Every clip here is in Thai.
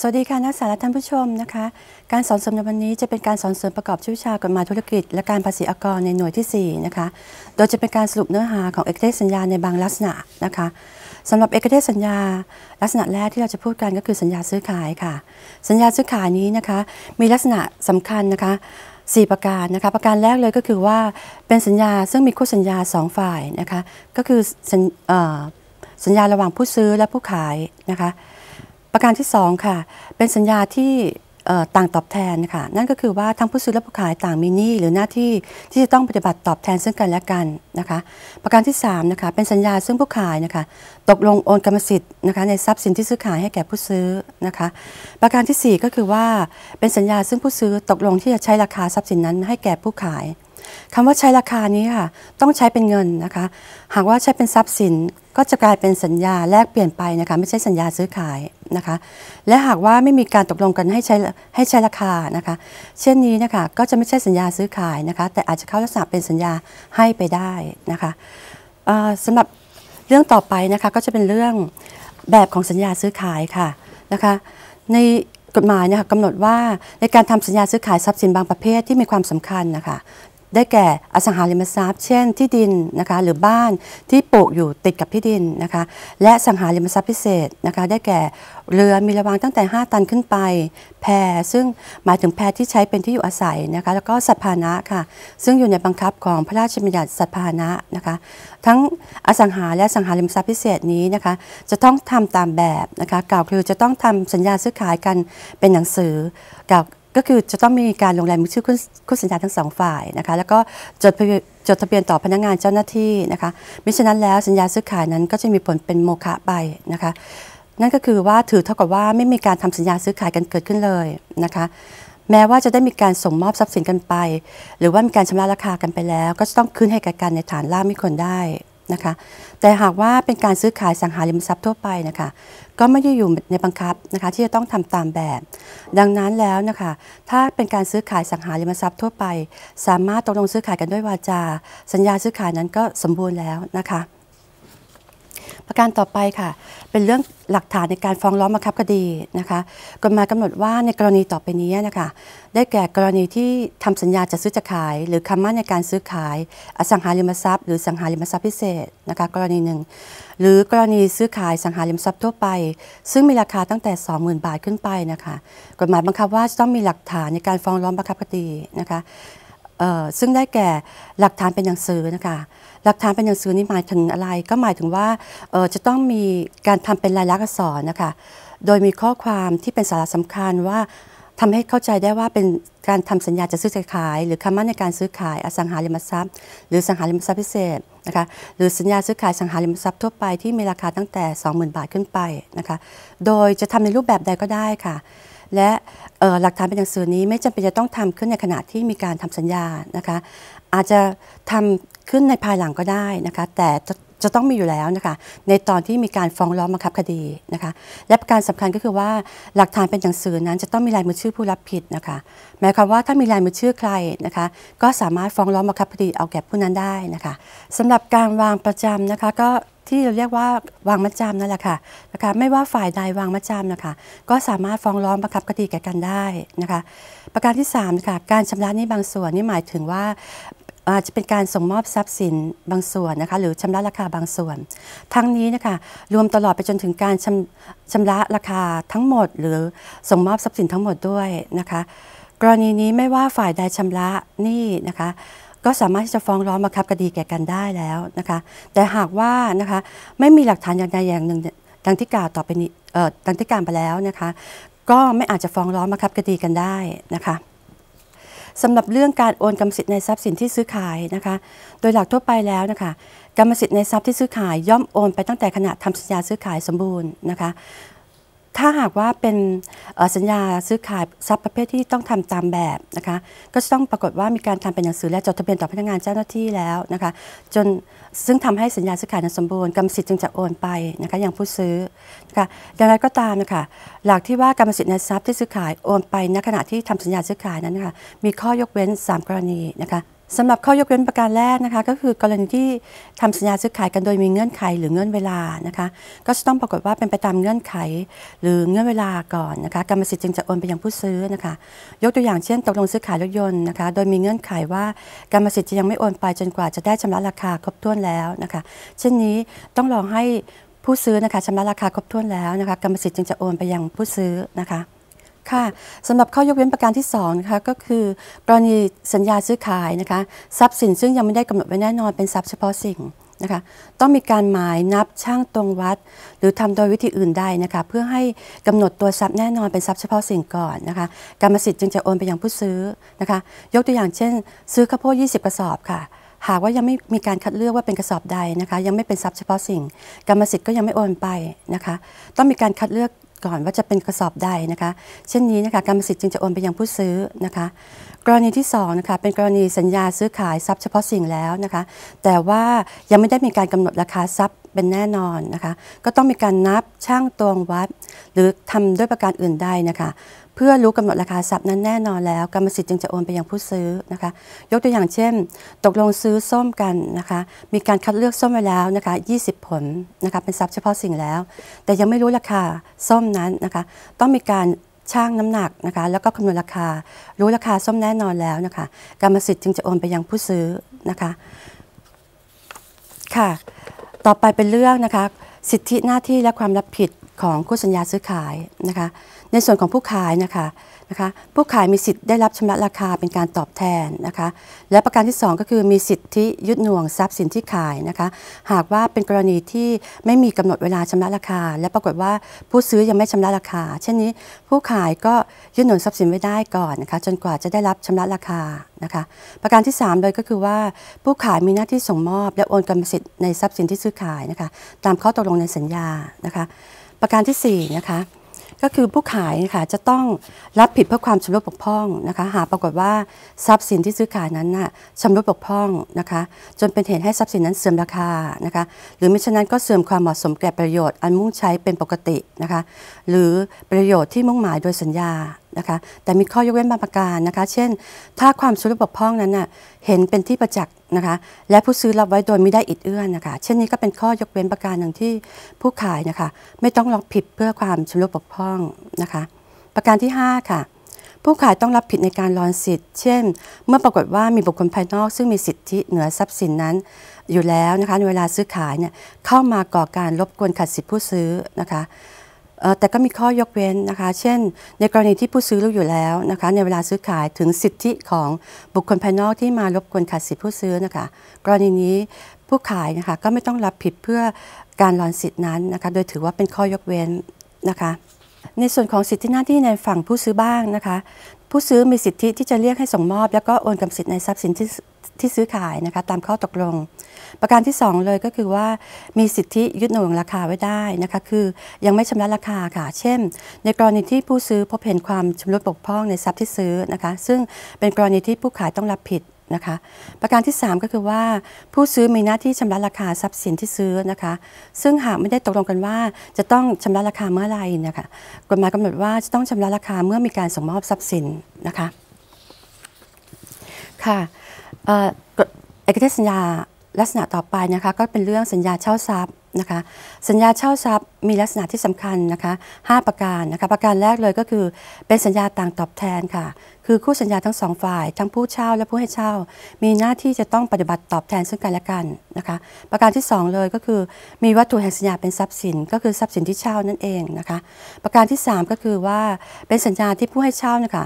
สวัสดีค่ะนักศึกษาและท่านผู้ชมนะคะ การสอนเสริมในวันนี้จะเป็นการสอนเสริมประกอบชิวชากฎหมายธุรกิจและการภาษีอากรในหน่วยที่4นะคะโดยจะเป็นการสรุปเนื้อหาของเอกเทศสัญญาในบางลักษณะนะคะสำหรับเอกเทศสัญญา ลักษณะแรกที่เราจะพูดกันก็คือสัญญาซื้อขายค่ะ สัญญาซื้อขายนี้นะคะ มีลักษณะสำคัญนะคะ 4 ประการนะคะ ประการแรกเลยก็คือว่าเป็นสัญญาซึ่งมีคู่สัญญา2ฝ่ายนะคะ ก็คือสัญญาระหว่างผู้ซื้อและผู้ขายนะคะประการที่2ค่ะเป็นสัญญาที่ต่างตอบแทนค่ะนั่นก็คือว่าทั้งผู้ซื้อและผู้ขายต่างมีหนี้หรือหน้าที่ที่จะต้องปฏิบัติตอบแทนซึ่งกันและกันนะคะประการที่3นะคะเป็นสัญญาซึ่งผู้ขายนะคะตกลงโอนกรรมสิทธิ์นะคะในทรัพย์สินที่ซื้อขายให้แก่ผู้ซื้อนะคะประการที่ 4 ก็คือว่าเป็นสัญญาซึ่งผู้ซื้อตกลงที่จะใช้ราคาทรัพย์สินนั้นให้แก่ผู้ขายคำว่าใช้ราคานี้ค่ะต้องใช้เป็นเงินนะคะหากว่าใช้เป็นทรัพย์สินก็จะกลายเป็นสัญญาแลกเปลี่ยนไปนะคะไม่ใช่สัญญาซื้อขายนะคะและหากว่าไม่มีการตกลงกันให้ใช้ให้ใช้ราคานะคะเช่นนี้นะคะก็จะไม่ใช่สัญญาซื้อขายนะคะแต่อาจจะเข้าลักษณะเป็นสัญญาให้ไปได้นะคะสำหรับเรื่องต่อไปนะคะก็จะเป็นเรื่องแบบของสัญญาซื้อขายค่ะนะคะในกฎหมายนะคะกำหนดว่าในการทำสัญญาซื้อขายทรัพย์สินบางประเภทที่มีความสำคัญนะคะได้แก่อสังหาริมทรัพย์เช่นที่ดินนะคะหรือบ้านที่ปลูกอยู่ติดกับที่ดินนะคะและสังหาริมทรัพย์พิเศษนะคะ ได้แก่เรือมีระวางตั้งแต่ 5 ตันขึ้นไป แพซึ่งหมายถึงแพที่ใช้เป็นที่อยู่อาศัยนะคะแล้วก็สัพพาหนะค่ะ ซึ่งอยู่ในบังคับของพระราชบัญญัติสัพพาหนะนะคะ ทั้งอสังหาและสังหาริมทรัพย์พิเศษนี้นะคะจะต้องทำตามแบบนะคะกล่าวคือจะต้องทำสัญญาซื้อขายกันเป็นหนังสือกับก็คือจะต้องมีการลงลายมือชื่อคู่สัญญาทั้งสองฝ่ายนะคะแล้วก็จดจดทะเบียนต่อพนักงงานเจ้าหน้าที่นะคะมิฉะนั้นแล้วสัญญาซื้อขายนั้นก็จะมีผลเป็นโมฆะไปนะคะ นั่นก็คือว่าถือเท่ากับว่าไม่มีการทำสัญญาซื้อขายกันเกิดขึ้นเลยนะคะแม้ว่าจะได้มีการส่งมอบทรัพย์สินกันไป หรือว่ามีการชำระราคากันไปแล้ว ก็จะต้องคืนให้กันในฐานล่ามิคนได้นะคะแต่หากว่าเป็นการซื้อขายสังหาริมทรัพย์ทั่วไปนะคะ ก็ไม่ได้อยู่ในบังคับนะคะที่จะต้องทำตามแบบ ดังนั้นแล้วนะคะ ถ้าเป็นการซื้อขายสังหาริมทรัพย์ทั่วไป สามารถตกลงซื้อขายกันด้วยวาจา สัญญาซื้อขายนั้นก็สมบูรณ์แล้วนะคะประการต่อไปค่ะเป็นเรื่องหลักฐานในการฟ้องร้องบังคับคดีนะคะกฎหมายกำหนดว่าในกรณีต่อไปนี้นะคะได้แก่กรณีที่ทำสัญญาจะซื้อจะขาย หรือคำมั่นในการซื้อขาย อสังหาริมทรัพย์หรือสังหาริมทรัพย์พิเศษนะคะ กรณีหนึ่งหรือกรณีซื้อขายสังหาริมทรัพย์ทั่วไปซึ่งมีราคาตั้งแต่20,000บาทขึ้นไปนะคะกฎหมายบังคับว่าจะต้องมีหลักฐานในการฟ้องร้องบังคับคดีนะคะซึ่งได้แก่หลักฐานเป็นหนังสือนะคะหลักฐานเป็นหนังสือนี่หมายถึงอะไร ก็หมายถึงว่าจะต้องมีการทำเป็นลายลักษณ์อักษรนะคะโดยมีข้อความที่เป็นสาระสำคัญว่า ทำให้เข้าใจได้ว่าเป็นการทำสัญญาจะซื้อจะขายหรือคำมั่นในการซื้อขายอสังหาริมทรัพย์หรือ สังหาริมทรัพย์พิเศษนะคะหรือสัญญาซื้อขายสังหาริมทรัพย์ทั่วไปที่มีราคาตั้งแต่ 20,000 บาทขึ้นไปนะคะโดยจะทำในรูปแบบใดก็ได้ค่ะ และหลักฐานเป็นหนังสือนี้ไม่จำเป็นจะต้องทำขึ้นในขณะที่มีการทำสัญญานะคะอาจจะทำขึ้นในภายหลังก็ได้นะคะแต่จะจะต้องมีอยู่แล้วนะคะในตอนที่มีการฟ้องร้องบังคับคดีนะคะและประการสำคัญก็คือว่าหลักฐานเป็นหนังสือนั้น จะต้องมีลายมือชื่อผู้รับผิดนะคะหมายความว่าถ้ามีลายมือชื่อใครนะคะก็สามารถฟ้องร้องบังคับคดีเอาแก่ผู้นั้นได้นะคะ สำหรับการวางประจำนะคะก็ที่เราเรียกว่าวางมัดจำนั่นแหละค่ะนะคะไม่ว่าฝ่ายใดวางมัดจำนะคะก็สามารถฟ้องร้องประคับคดีแก่กันได้นะคะ ประการที่3ค่ะการชำระหนี้บางส่วนนี่หมายถึงว่าอาจจะเป็นการส่งมอบทรัพย์สินบางส่วนนะคะหรือชำระราคาบางส่วน ทั้งนี้นะคะรวมตลอดไปจนถึงการชำชระราคาทั้งหมด หรือส่งมอบทรัพย์สินทั้งหมดด้วยนะคะ กรณีนี้ไม่ว่าฝ่ายใดชำระหนี้นะคะก็สามารถที่จะฟ้องร้องบังคับคดีแก่กันได้แล้วนะคะ แต่หากว่านะคะไม่มีหลักฐานอย่างใดอย่างหนึ่งดังที่กล่าวต่อไปนี้ดังที่กล่าวไปแล้วนะคะก็ไม่อาจจะฟ้องร้องบังคับคดีกันได้นะคะสำหรับเรื่องการโอนกรรมสิทธิ์ในทรัพย์สินที่ซื้อขายนะคะโดยหลักทั่วไปแล้วนะคะกรรมสิทธิ์ในทรัพย์ที่ซื้อขาย ย่อมโอนไปตั้งแต่ขณะทำสัญญาซื้อขายสมบูรณ์นะคะถ้าหากว่าเป็นสัญญาซื้อขายทรัพย์ประเภทที่ต้องทำตามแบบนะคะ ก็จะต้องปรากฏว่ามีการทำเป็นหนังสือและจดทะเบียนต่อพนักงานเจ้าหน้าที่แล้วนะคะ จนซึ่งทำให้สัญญาซื้อขายนั้นสมบูรณ์กรรมสิทธิ์จึงจะโอนไปนะคะอย่างผู้ซื้อนะคะอย่างไรก็ตามนะคะหลักที่ว่ากรรมสิทธิ์ในทรัพย์ที่ซื้อขายโอนไปณขณะที่ทำสัญญาซื้อขายนั้นนะคะ มีข้อยกเว้น 3 กรณีนะคะสำหรับข้อยกเว้นประการแรกนะคะ ก็คือกรณีที่ทำสัญญาซื้อขายกันโดยมีเงื่อนไขหรือเงื่อนเวลานะคะ ก็จะต้องปรากฏว่าเป็นไปตามเงื่อนไข หรือเงื่อนเวลาก่อนนะคะกรรมสิทธิ์จึงจะโอนไปยังผู้ซื้อนะคะ ยกตัวอย่างเช่นตกลงซื้อขายรถยนต์นะคะโดยมีเงื่อนไขว่า กรรมสิทธิ์จะยังไม่โอนไปจนกว่าจะได้ชำระราคาครบถ้วนแล้วนะคะ เช่นนี้ต้องรอให้ผู้ซื้อนะคะชำระราคาครบถ้วนแล้วนะคะกรรมสิทธิ์จึงจะโอนไปยังผู้ซื้อนะคะค่ะสำหรับข้อยกเว้นประการที่2นะคะก็คือกรณีสัญญาซื้อขายนะคะทรัพย์สินซึ่งยังไม่ได้กำหนดไว้แน่นอนเป็นทรัพย์เฉพาะสิ่งนะคะต้องมีการหมายนับช่างตรงวัด หรือทำโดยวิธีอื่นใดนะคะเพื่อให้กำหนดตัวทรัพย์แน่นอนเป็นทรัพย์เฉพาะสิ่งก่อนนะคะ กรรมสิทธิ์จึงจะโอนไปยังผู้ซื้อนะคะยกตัวอย่างเช่น ซื้อข้าวโพด20กระสอบค่ะ หากว่ายังไม่มีการคัดเลือกว่าเป็นกระสอบใดนะคะยังไม่เป็นทรัพย์เฉพาะสิ่ง กรรมสิทธิ์ก็ยังไม่โอนไปนะคะต้องมีการคัดเลือกก่อนว่าจะเป็นกระสอบใดนะคะ เช่นนี้นะคะกรรมสิทธิ์จึงจะโอนไปยังผู้ซื้อนะคะ กรณีที่2นะคะเป็นกรณีสัญญาซื้อขายทรัพย์เฉพาะสิ่งแล้วนะคะ แต่ว่ายังไม่ได้มีการกำหนดราคาทรัพย์เป็นแน่นอนนะคะ ก็ต้องมีการนับช่างตวงวัด หรือทำด้วยประการอื่นใดนะคะเพื่อรู้กำหนดราคาทรัพย์นั้นแน่นอนแล้วกรรมสิทธิ์จึงจะโอนไปยังผู้ซื้อนะคะ ยกตัวอย่างเช่น ตกลงซื้อส้มกันนะคะมีการคัดเลือกส้มไว้แล้วนะคะ20 ผลนะคะเป็นทรัพย์เฉพาะสิ่งแล้ว แต่ยังไม่รู้ราคาส้มนั้นนะคะต้องมีการช่างน้ำหนักนะคะแล้วก็คำนวณราคารู้ราคาส้มแน่นอนแล้วนะคะกรรมสิทธิ์จึงจะโอนไปยังผู้ซื้อนะคะค่ะต่อไปเป็นเรื่องนะคะสิทธิหน้าที่และความรับผิดของคู่สัญญาซื้อขายนะคะในส่วนของผู้ขายนะคะนะคะ ผู้ขายมีสิทธิ์ได้รับชำระราคาเป็นการตอบแทนนะคะ และประการที่ 2 ก็คือมีสิทธิยึดหน่วงทรัพย์สินที่ขายนะคะ หากว่าเป็นกรณีที่ไม่มีกำหนดเวลาชำระราคา และปรากฏว่า ผู้ซื้อยังไม่ชำระราคา เช่นนี้ผู้ขายก็ยึดหน่วงทรัพย์สินไว้ได้ก่อนนะคะ จนกว่าจะได้รับชำระราคานะคะ ประการที่ 3 เลยก็คือว่าผู้ขายมีหน้าที่ส่งมอบ และโอนกรรมสิทธิ์ในทรัพย์สินที่ซื้อขายนะคะ ตามข้อตกลงในสัญญานะคะ ประการที่ 4 นะคะก็คือผู้ขายค่ะจะต้องรับผิดเพื่อความชำรุดบกพร่องนะคะหาปรากฏว่าทรัพย์สินที่ซื้อขายนั้นน่ะชำรุดบกพร่องนะคะจนเป็นเหตุให้ทรัพย์สินนั้นเสื่อมราคานะคะหรือมิฉะนั้นก็เสื่อมความเหมาะสมแก่ประโยชน์อันมุ่งใช้เป็นปกตินะคะหรือประโยชน์ที่มุ่งหมายโดยสัญญานะคะแต่มีข้อยกเว้นบางประการนะคะ เช่น ถ้าความสุดบกพร่องนั้นน่ะเห็นเป็นที่ประจักษ์นะคะ และผู้ซื้อรับไว้โดยไม่ได้อิดเอื้อนนะคะ เช่นนี้ก็เป็นข้อยกเว้นประการหนึ่งที่ผู้ขายนะคะไม่ต้องรับผิดเพื่อความสุดบกพร่องนะคะ ประการที่ 5 ค่ะ ผู้ขายต้องรับผิดในการรอนสิทธิ์ เช่น เมื่อปรากฏว่ามีบุคคลภายนอกซึ่งมีสิทธิเหนือทรัพย์สินนั้น อยู่แล้วนะคะในเวลาซื้อขายเนี่ยเข้ามาก่อการรบกวนขัดสิทธิผู้ซื้อนะคะแต่ก็มีข้อยกเว้นนะคะ เช่น ในกรณีที่ผู้ซื้อรู้อยู่แล้วนะคะ ในเวลาซื้อขายถึงสิทธิของบุคคลภายนอกที่มารบกวนขัดสิทธิผู้ซื้อนะคะ กรณีนี้ผู้ขายนะคะก็ไม่ต้องรับผิดเพื่อการรอนสิทธินั้นนะคะ โดยถือว่าเป็นข้อยกเว้นนะคะ ในส่วนของสิทธิหน้าที่ในฝั่งผู้ซื้อบ้างนะคะผู้ซื้อมีสิทธิที่จะเรียกให้ส่งมอบ แล้วก็โอนกรรมสิทธิ์ในทรัพย์สินที่ที่ซื้อขายนะคะตามข้อตกลง ประการที่ 2 เลยก็คือว่ามีสิทธิยึดหน่วงราคาไว้ได้นะคะคือยังไม่ชำระราคาค่ะเช่น ในกรณีที่ผู้ซื้อพบเห็นความชำรุดบกพร่องในทรัพย์ที่ซื้อนะคะ ซึ่งเป็นกรณีที่ผู้ขายต้องรับผิดนะคะประการที่ 3 ก็คือว่าผู้ซื้อมีหน้าที่ชำระราคาทรัพย์สินที่ซื้อนะคะซึ่งหากไม่ได้ตกลงกันว่าจะต้องชำระราคาเมื่อไรนะคะกฎหมายกำหนดว่าจะต้องชำระราคาเมื่อมีการส่งมอบทรัพย์สินนะคะค่ะเอกเทศสัญญาลักษณะต่อไปนะคะก็เป็นเรื่องสัญญาเช่าทรัพย์นะคะสัญญาเช่าทรัพย์มีลักษณะที่สำคัญนะคะ 5 ประการนะคะ ประการแรกเลยก็คือเป็นสัญญาต่างตอบแทนค่ะ คือคู่สัญญาทั้งสองฝ่าย ทั้งผู้เช่าและผู้ให้เช่า มีหน้าที่จะต้องปฏิบัติตอบแทนซึ่งกันและกันนะคะ ประการที่ 2 เลยก็คือ มีวัตถุแห่งสัญญาเป็นทรัพย์สินก็คือทรัพย์สินที่เช่านั่นเองนะคะ ประการที่ 3 ก็คือว่าเป็นสัญญาที่ผู้ให้เช่านะคะ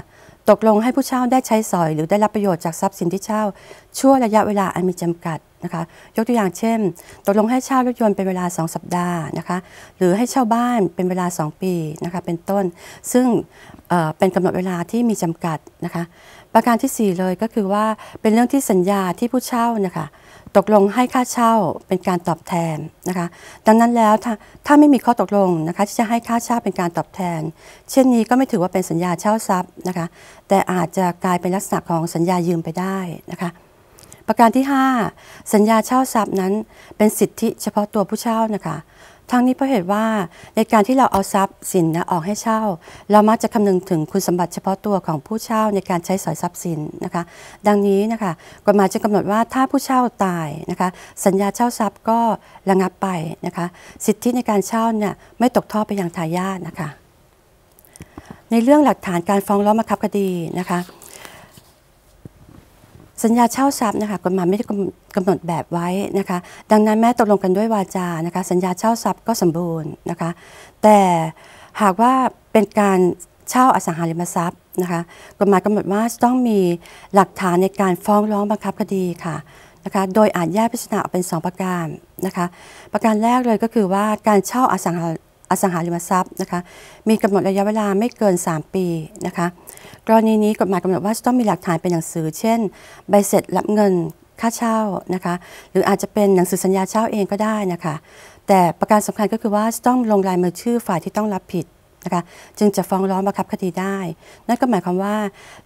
ตกลงให้ผู้เช่าได้ใช้สอย หรือได้รับประโยชน์จากทรัพย์สินที่เช่าชั่วระยะเวลาอันมีจำกัดนะคะยกตัวอย่างเช่น ตกลงให้เช่ารถยนต์เป็นเวลา 2 สัปดาห์นะคะหรือให้เช่าบ้านเป็นเวลา 2 ปีนะคะเป็นต้น ซึ่งเป็นกำหนดเวลาที่มีจำกัดนะคะ ประการที่4เลยก็คือว่าเป็นเรื่องที่สัญญาที่ผู้เช่านะคะตกลงให้ค่าเช่าเป็นการตอบแทนนะคะ ดังนั้นแล้วถ้าถ้าไม่มีข้อตกลงนะคะที่จะให้ค่าเช่าเป็นการตอบแทน เช่นนี้ก็ไม่ถือว่าเป็นสัญญาเช่าทรัพย์นะคะ แต่อาจจะกลายเป็นลักษณะของสัญญายืมไปได้นะคะ ประการที่ 5 สัญญาเช่าทรัพย์นั้นเป็นสิทธิเฉพาะตัวผู้เช่านะคะทั้งนี้เพราะเหตุว่าในการที่เราเอาทรัพย์สินนะออกให้เช่า เรามักจะคำนึงถึงคุณสมบัติเฉพาะตัวของผู้เช่าในการใช้สอยทรัพย์สินนะคะ ดังนี้นะคะกฎหมายจะกำหนดว่าถ้าผู้เช่าตายนะคะสัญญาเช่าทรัพย์ก็ระงับไปนะคะ สิทธิในการเช่าเนี่ยไม่ตกทอดไปยังทายาทนะคะ ในเรื่องหลักฐานการฟ้องร้องมาคับคดีนะคะสัญญาเช่าทรัพย์นะคะกฎหมายไม่ได้กำหนดแบบไว้นะคะดังนั้นแม้ตกลงกันด้วยวาจานะคะสัญญาเช่าทรัพย์ก็สมบูรณ์นะคะแต่หากว่าเป็นการเช่าอสังหาริมทรัพย์นะคะกฎหมายกำหนดว่าต้องมีหลักฐานในการฟ้องร้องบังคับคดีค่ะนะคะโดยอาจแยกพิจารณาออกเป็น 2 ประการนะคะประการแรกเลยก็คือว่าการเช่าอสังหาอสังหาริมทรัพย์นะคะมีกำหนดระยะเวลาไม่เกิน 3 ปีนะคะ กรณีนี้กฎหมายกำหนดว่าจะต้องมีหลักฐานเป็นหนังสือ เช่นใบเสร็จรับเงินค่าเช่านะคะ หรืออาจจะเป็นหนังสือสัญญาเช่าเองก็ได้นะคะ แต่ประการสำคัญก็คือว่าต้องลงลายมือชื่อฝ่ายที่ต้องรับผิดนะคะ จึงจะฟ้องร้องบังคับคดีได้ นั่นก็หมายความว่า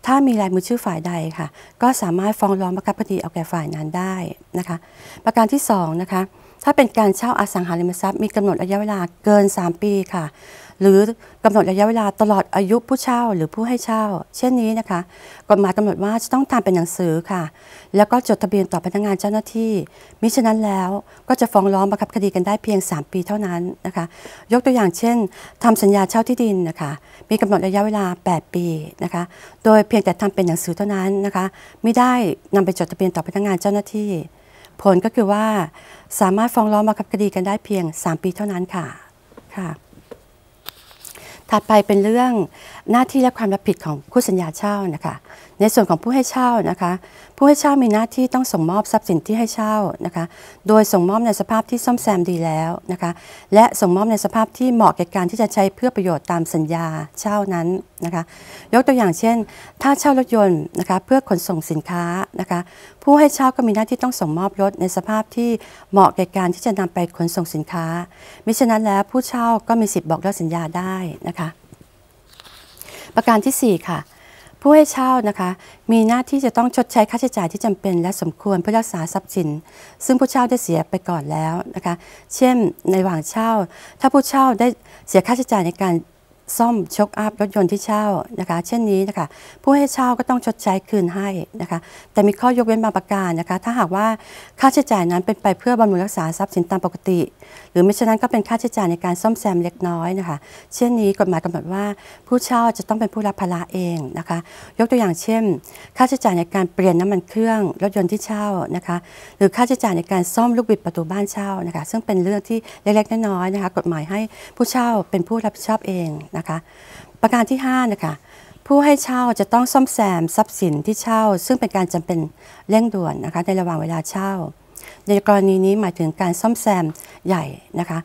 ถ้ามีลายมือชื่อฝ่ายใดค่ะ ก็สามารถฟ้องร้องบังคับคดีเอาแก่ฝ่ายนั้นได้นะคะ ประการที่2นะคะถ้าเป็นการเช่าอสังหาริมทรัพย์มีกำหนดระยะเวลาเกิน 3 ปีค่ะ หรือกำหนดระยะเวลาตลอดอายุผู้เช่าหรือผู้ให้เช่า เช่นนี้นะคะกฎหมายกำหนดว่าจะต้องทำเป็นหนังสือค่ะ แล้วก็จดทะเบียนต่อพนักงานเจ้าหน้าที่ มิฉะนั้นแล้วก็จะฟ้องร้องบังคับคดีกันได้เพียง 3 ปีเท่านั้นนะคะยกตัวอย่างเช่น ทำสัญญาเช่าที่ดินนะคะมีกำหนดระยะเวลา 8 ปีนะคะโดยเพียงแต่ทำเป็นหนังสือเท่านั้นนะคะไม่ได้นำไปจดทะเบียนต่อพนักงานเจ้าหน้าที่ผลก็คือว่าสามารถฟ้องร้องบังคับคดีกันได้เพียง 3 ปีเท่านั้นค่ะ ค่ะ ถัดไปเป็นเรื่องหน้าที่และความรับผิดของคู่สัญญาเช่านะคะ ในส่วนของผู้ให้เช่านะคะ ผู้ให้เช่ามีหน้าที่ต้องส่งมอบทรัพย์สินที่ให้เช่านะคะ โดยส่งมอบในสภาพที่ซ่อมแซมดีแล้วนะคะ และส่งมอบในสภาพที่เหมาะแก่การที่จะใช้เพื่อประโยชน์ตามสัญญาเช่านั้นนะคะ ยกตัวอย่างเช่น ถ้าเช่ารถยนต์นะคะเพื่อขนส่งสินค้านะคะ ผู้ให้เช่าก็มีหน้าที่ต้องส่งมอบรถในสภาพที่เหมาะแก่การที่จะนำไปขนส่งสินค้ามิฉะนั้นแล้วผู้เช่าก็มีสิทธิ์บอกเลิกสัญญาได้นะคะประการที่4ค่ะ ผู้ให้เช่านะคะมีหน้าที่จะต้องชดใช้ค่าใช้จ่ายที่จำเป็นและสมควรเพื่อรักษาทรัพย์สิน ซึ่งผู้เช่าได้เสียไปก่อนแล้วนะคะเช่นในระหว่างเช่า ถ้าผู้เช่าได้เสียค่าใช้จ่ายในการซ่อมชกอัพ รถยนต์ที่เช่านะคะ เช่นนี้นะคะผู้ให้เช่าก็ต้องชดใช้คืนให้นะคะ แต่มีข้อยกเว้นบางประการนะคะ ถ้าหากว่าค่าใช้จ่ายนั้นเป็นไปเพื่อบำรุงรักษาทรัพย์สินตามปกติ หรือไม่เช่นนั้นก็เป็นค่าใช้จ่ายในการซ่อมแซมเล็กน้อยนะคะ เช่นนี้กฎหมายกำหนดว่า ผู้เช่าจะต้องเป็นผู้รับภาระเองนะคะ ยกตัวอย่างเช่น ค่าใช้จ่ายในการเปลี่ยนน้ามันเครื่องรถยนต์ที่เช่านะคะหรือค่าใช้จ่ายในการซ่อมลูกบิดประตูบ้านเช่านะคะซึ่งเป็นเรื่องที่เล็กๆน้อยๆนะคะกฎหมายให้ผู้เช่าเป็นผู้รับผิดชอบเองนะคะประการที่5นะคะผู้ให้เช่าจะต้องซ่อมแซมทรัพย์สินที่เช่า ซึ่งเป็นการจำเป็นเร่งด่วนนะคะในระหว่างเวลาเช่า ในกรณีนี้หมายถึงการซ่อมแซมใหญ่นะคะ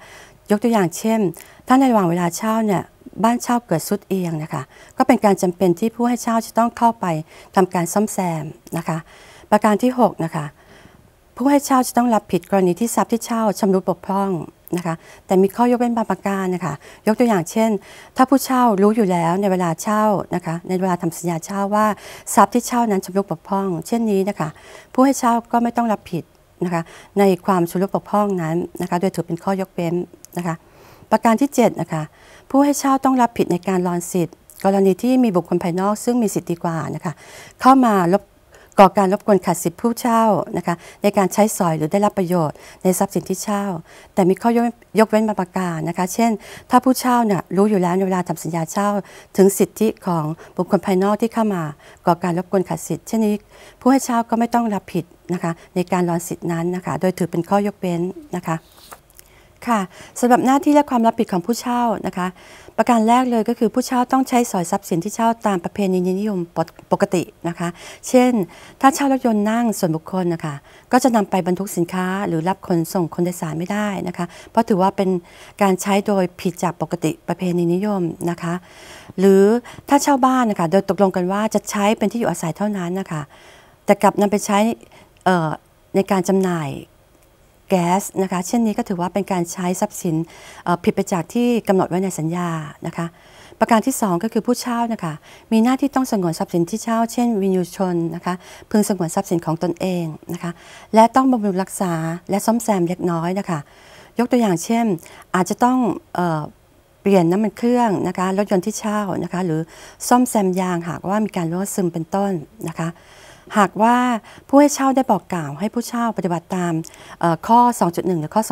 ยกตัวอย่างเช่น ถ้าในระหว่างเวลาเช่าเนี่ยบ้านเช่าเกิดสุดเอียงนะคะก็เป็นการจำเป็นที่ผู้ให้เช่าจะต้องเข้าไปทำการซ่อมแซมนะคะประการที่6นะคะผู้ให้เช่าจะต้องรับผิดกรณีที่ทรัพย์ที่เช่าชำรุดบกพร่องนะคะแต่มีข้อยกเว้นบางประการนะคะยกตัวอย่างเช่น ถ้าผู้เช่ารู้อยู่แล้วในเวลาเช่านะคะในเวลาทำสัญญาเช่าว่าทรัพย์ที่เช่านั้นชำรุดบกพร่อง เช่นนี้นะคะผู้ให้เช่าก็ไม่ต้องรับผิดนะคะในความชำรุดบกพร่องนั้นนะคะโดยถือเป็นข้อยกเว้นนะคะประการที่7นะคะผู้ให้เช่าต้องรับผิดในการรอนสิทธิ์ กรณีที่มีบุคคลภายนอกซึ่งมีสิทธิ์ดีกว่านะคะเข้ามาลบก่อการรบกวนขัดสิทธิผู้เช่านะคะในการใช้สอยหรือได้รับประโยชน์ในทรัพย์สินที่เช่าแต่มีข้อยกเว้นบางประการนะคะ เช่น ถ้าผู้เช่าเนี่ยรู้อยู่แล้วในเวลาทำสัญญาเช่า ถึงสิทธิของบุคคลภายนอกที่เข้ามา ก่อการรบกวนขัดสิทธิเช่นนี้ผู้ให้เช่าก็ไม่ต้องรับผิดนะคะในการรอนสิทธินั้นนะคะโดยถือเป็นข้อยกเว้นนะคะค่ะสำหรับหน้าที่และความรับผิดของผู้เช่านะคะประการแรกเลยก็คือผู้เช่าต้องใช้สอยทรัพย์สินที่เช่าตามประเพณีนิยมปกตินะคะเช่น ถ้าเช่ารถยนต์นั่งส่วนบุคคลนะคะก็จะนำไปบรรทุกสินค้าหรือรับขนส่งคนโดยสารไม่ได้นะคะเพราะถือว่าเป็นการใช้โดยผิดจากปกติประเพณีนิยมนะคะ หรือถ้าเช่าบ้านนะคะโดยตกลงกันว่าจะใช้เป็นที่อยู่อาศัยเท่านั้นนะคะแต่กลับนำไปใช้ในการจำหน่ายแก๊สนะคะเช่นนี้ก็ถือว่าเป็นการใช้ทรัพย์สินผิดไปจากที่กำหนดไว้ในสัญญา นะคะ ประการที่ 2 ก็คือผู้เช่านะคะ มีหน้าที่ต้องสงวนทรัพย์สินที่เช่า เช่นวินยูชนนะคะ พึงสงวนทรัพย์สินของตนเองนะคะ และต้องบำรุงรักษาและซ่อมแซมเล็กน้อยนะคะ ยกตัวอย่างเช่น อาจจะต้องเปลี่ยนน้ำมันเครื่องนะคะ รถยนต์ที่เช่านะคะ หรือซ่อมแซมยางหากว่ามีการรั่วซึมเป็นต้นนะคะหากว่าผู้ให้เช่าได้บอกกล่าวให้ผู้เช่าปฏิบัติตามข้อ 2.1 หรือข้อ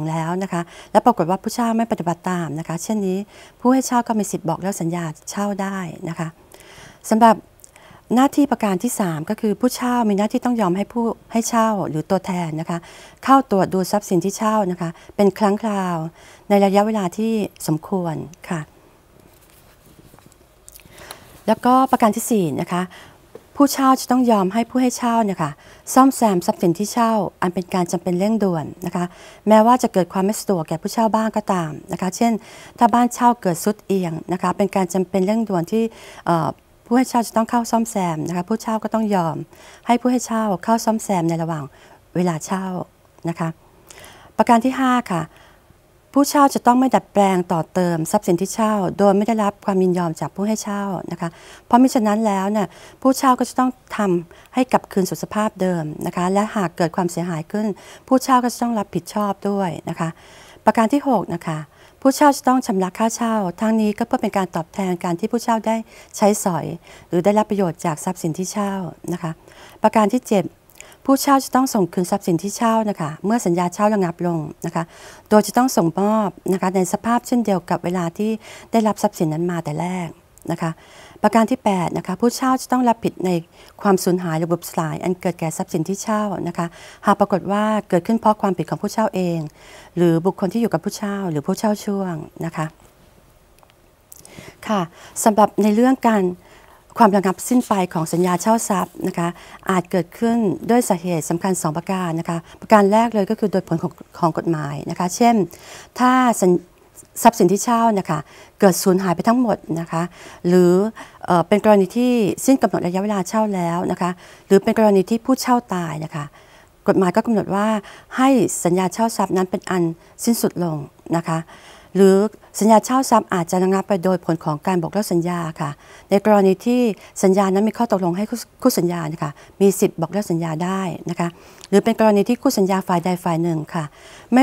2.2 แล้วนะคะ และปรากฏว่าผู้เช่าไม่ปฏิบัติตามนะคะ เช่นนี้ผู้ให้เช่าก็มีสิทธิ์บอกแล้วสัญญาเช่าได้นะคะสำหรับหน้าที่ประการที่ 3 ก็คือผู้เช่ามีหน้าที่ต้องยอมให้ผู้ให้เช่าหรือตัวแทนนะคะเข้าตรวจดูทรัพย์สินที่เช่านะคะเป็นครั้งคราวในระยะเวลาที่สมควรค่ะ แล้วก็ประการที่ 4 นะคะผู้เช่าจะต้องยอมให้ผู้ให้เช่าเนี่ยค่ะซ่อมแซมทรัพย์สินที่เช่า อันเป็นการจำเป็นเร่งด่วนนะคะแม้ว่าจะเกิดความไม่สะดวกแก่ผู้เช่าบ้างก็ตามนะคะเช่น ถ้าบ้านเช่าเกิดสุดเอียงนะคะเป็นการจำเป็นเร่งด่วนที่ผู้ให้เช่าจะต้องเข้าซ่อมแซมนะคะผู้เช่าก็ต้องยอมให้ผู้ให้เช่าเข้าซ่อมแซมในระหว่างเวลาเช่านะคะ ประการที่ 5 ค่ะผู้เช่าจะต้องไม่ดัดแปลงต่อเติมทรัพย์สินที่เช่า โดยไม่ได้รับความยินยอมจากผู้ให้เช่านะคะ เพราะมิฉะนั้นแล้วเนี่ยผู้เช่าก็จะต้องทำให้กลับคืนสู่สภาพเดิมนะคะและหากเกิดความเสียหายขึ้น ผู้เช่าก็จะต้องรับผิดชอบด้วยนะคะ ประการที่6นะคะผู้เช่าจะต้องชำระค่าเช่า ทั้งนี้ก็เพื่อเป็นการตอบแทนการที่ผู้เช่าได้ใช้สอย หรือได้รับประโยชน์จากทรัพย์สินที่เช่านะคะประการที่ 7ผู้เช่าจะต้องส่งคืนทรัพย์สินที่เช่านะคะเมื่อสัญญาเช่าระงับลงนะคะโดยจะต้องส่งมอบนะคะในสภาพเช่นเดียวกับเวลาที่ได้รับทรัพย์สินนั้นมาแต่แรกนะคะประการที่8นะคะผู้เช่าจะต้องรับผิดในความสูญหายระบบสลายอันเกิดแก่ทรัพย์สินที่เช่านะคะหากปรากฏว่าเกิดขึ้นเพราะความผิดของผู้เช่าเอง หรือบุคคลที่อยู่กับผู้เช่า หรือผู้เช่าช่วงนะคะค่ะสำหรับในเรื่องการความระงับสิ้นไปของสัญญาเช่าทรัพย์นะคะอาจเกิดขึ้นด้วยสาเหตุสำคัญ 2 ประการนะคะประการแรกเลยก็คือโดยผลของของกฎหมายนะคะเช่น ถ้าทรัพย์สินที่เช่านะคะเกิดสูญหายไปทั้งหมดนะคะหรือเป็นกรณีที่สิ้นกำหนดระยะเวลาเช่าแล้วนะคะหรือเป็นกรณีที่ผู้เช่าตายนะคะกฎหมายก็กำหนดว่าให้สัญญาเช่าทรัพย์นั้นเป็นอันสิ้นสุดลงนะคะหรือสัญญาเช่าซ้ัาอาจจะระงับไปโดยผลของการบอกเลิกสัญญาค่ะ ในกรณีที่สัญญานั้นมีข้อตกลงให้คู่สัญญาค่ะมีสิทธิ์บอกเลิกสัญญาได้นะคะ หรือเป็นกรณีที่คู่สัญญาฝ่ายใดฝ่ายหนึ่งค่ะ ไม่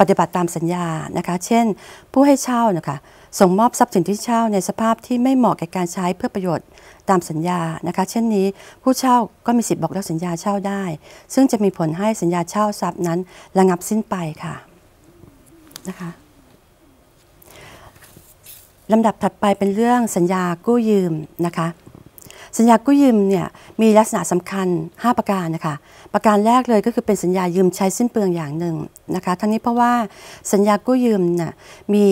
ปฏิบัติตามสัญญานะคะ เช่น ผู้ให้เช่านะคะ ส่งมอบทรัพย์สินที่เช่าในสภาพที่ไม่เหมาะแก่การใช้เพื่อประโยชน์ตามสัญญานะคะ เช่นนี้ผู้เช่าก็มีสิทธิ์บอกเลิกสัญญาเช่าได้ ซึ่งจะมีผลให้สัญญาเช่าทรัพย์นั้น ระงับสิ้นไปค่ะนะคะลำดับถัดไปเป็นเรื่องสัญญากู้ยืมนะคะสัญญากู้ยืมเนี่ยมีลักษณะสำคัญ 5 ประการนะคะประการแรกเลยก็คือเป็นสัญญายืมใช้สิ้นเปลืองอย่างหนึ่งนะคะทั้งนี้เพราะว่าสัญญากู้ยืมน่ยมี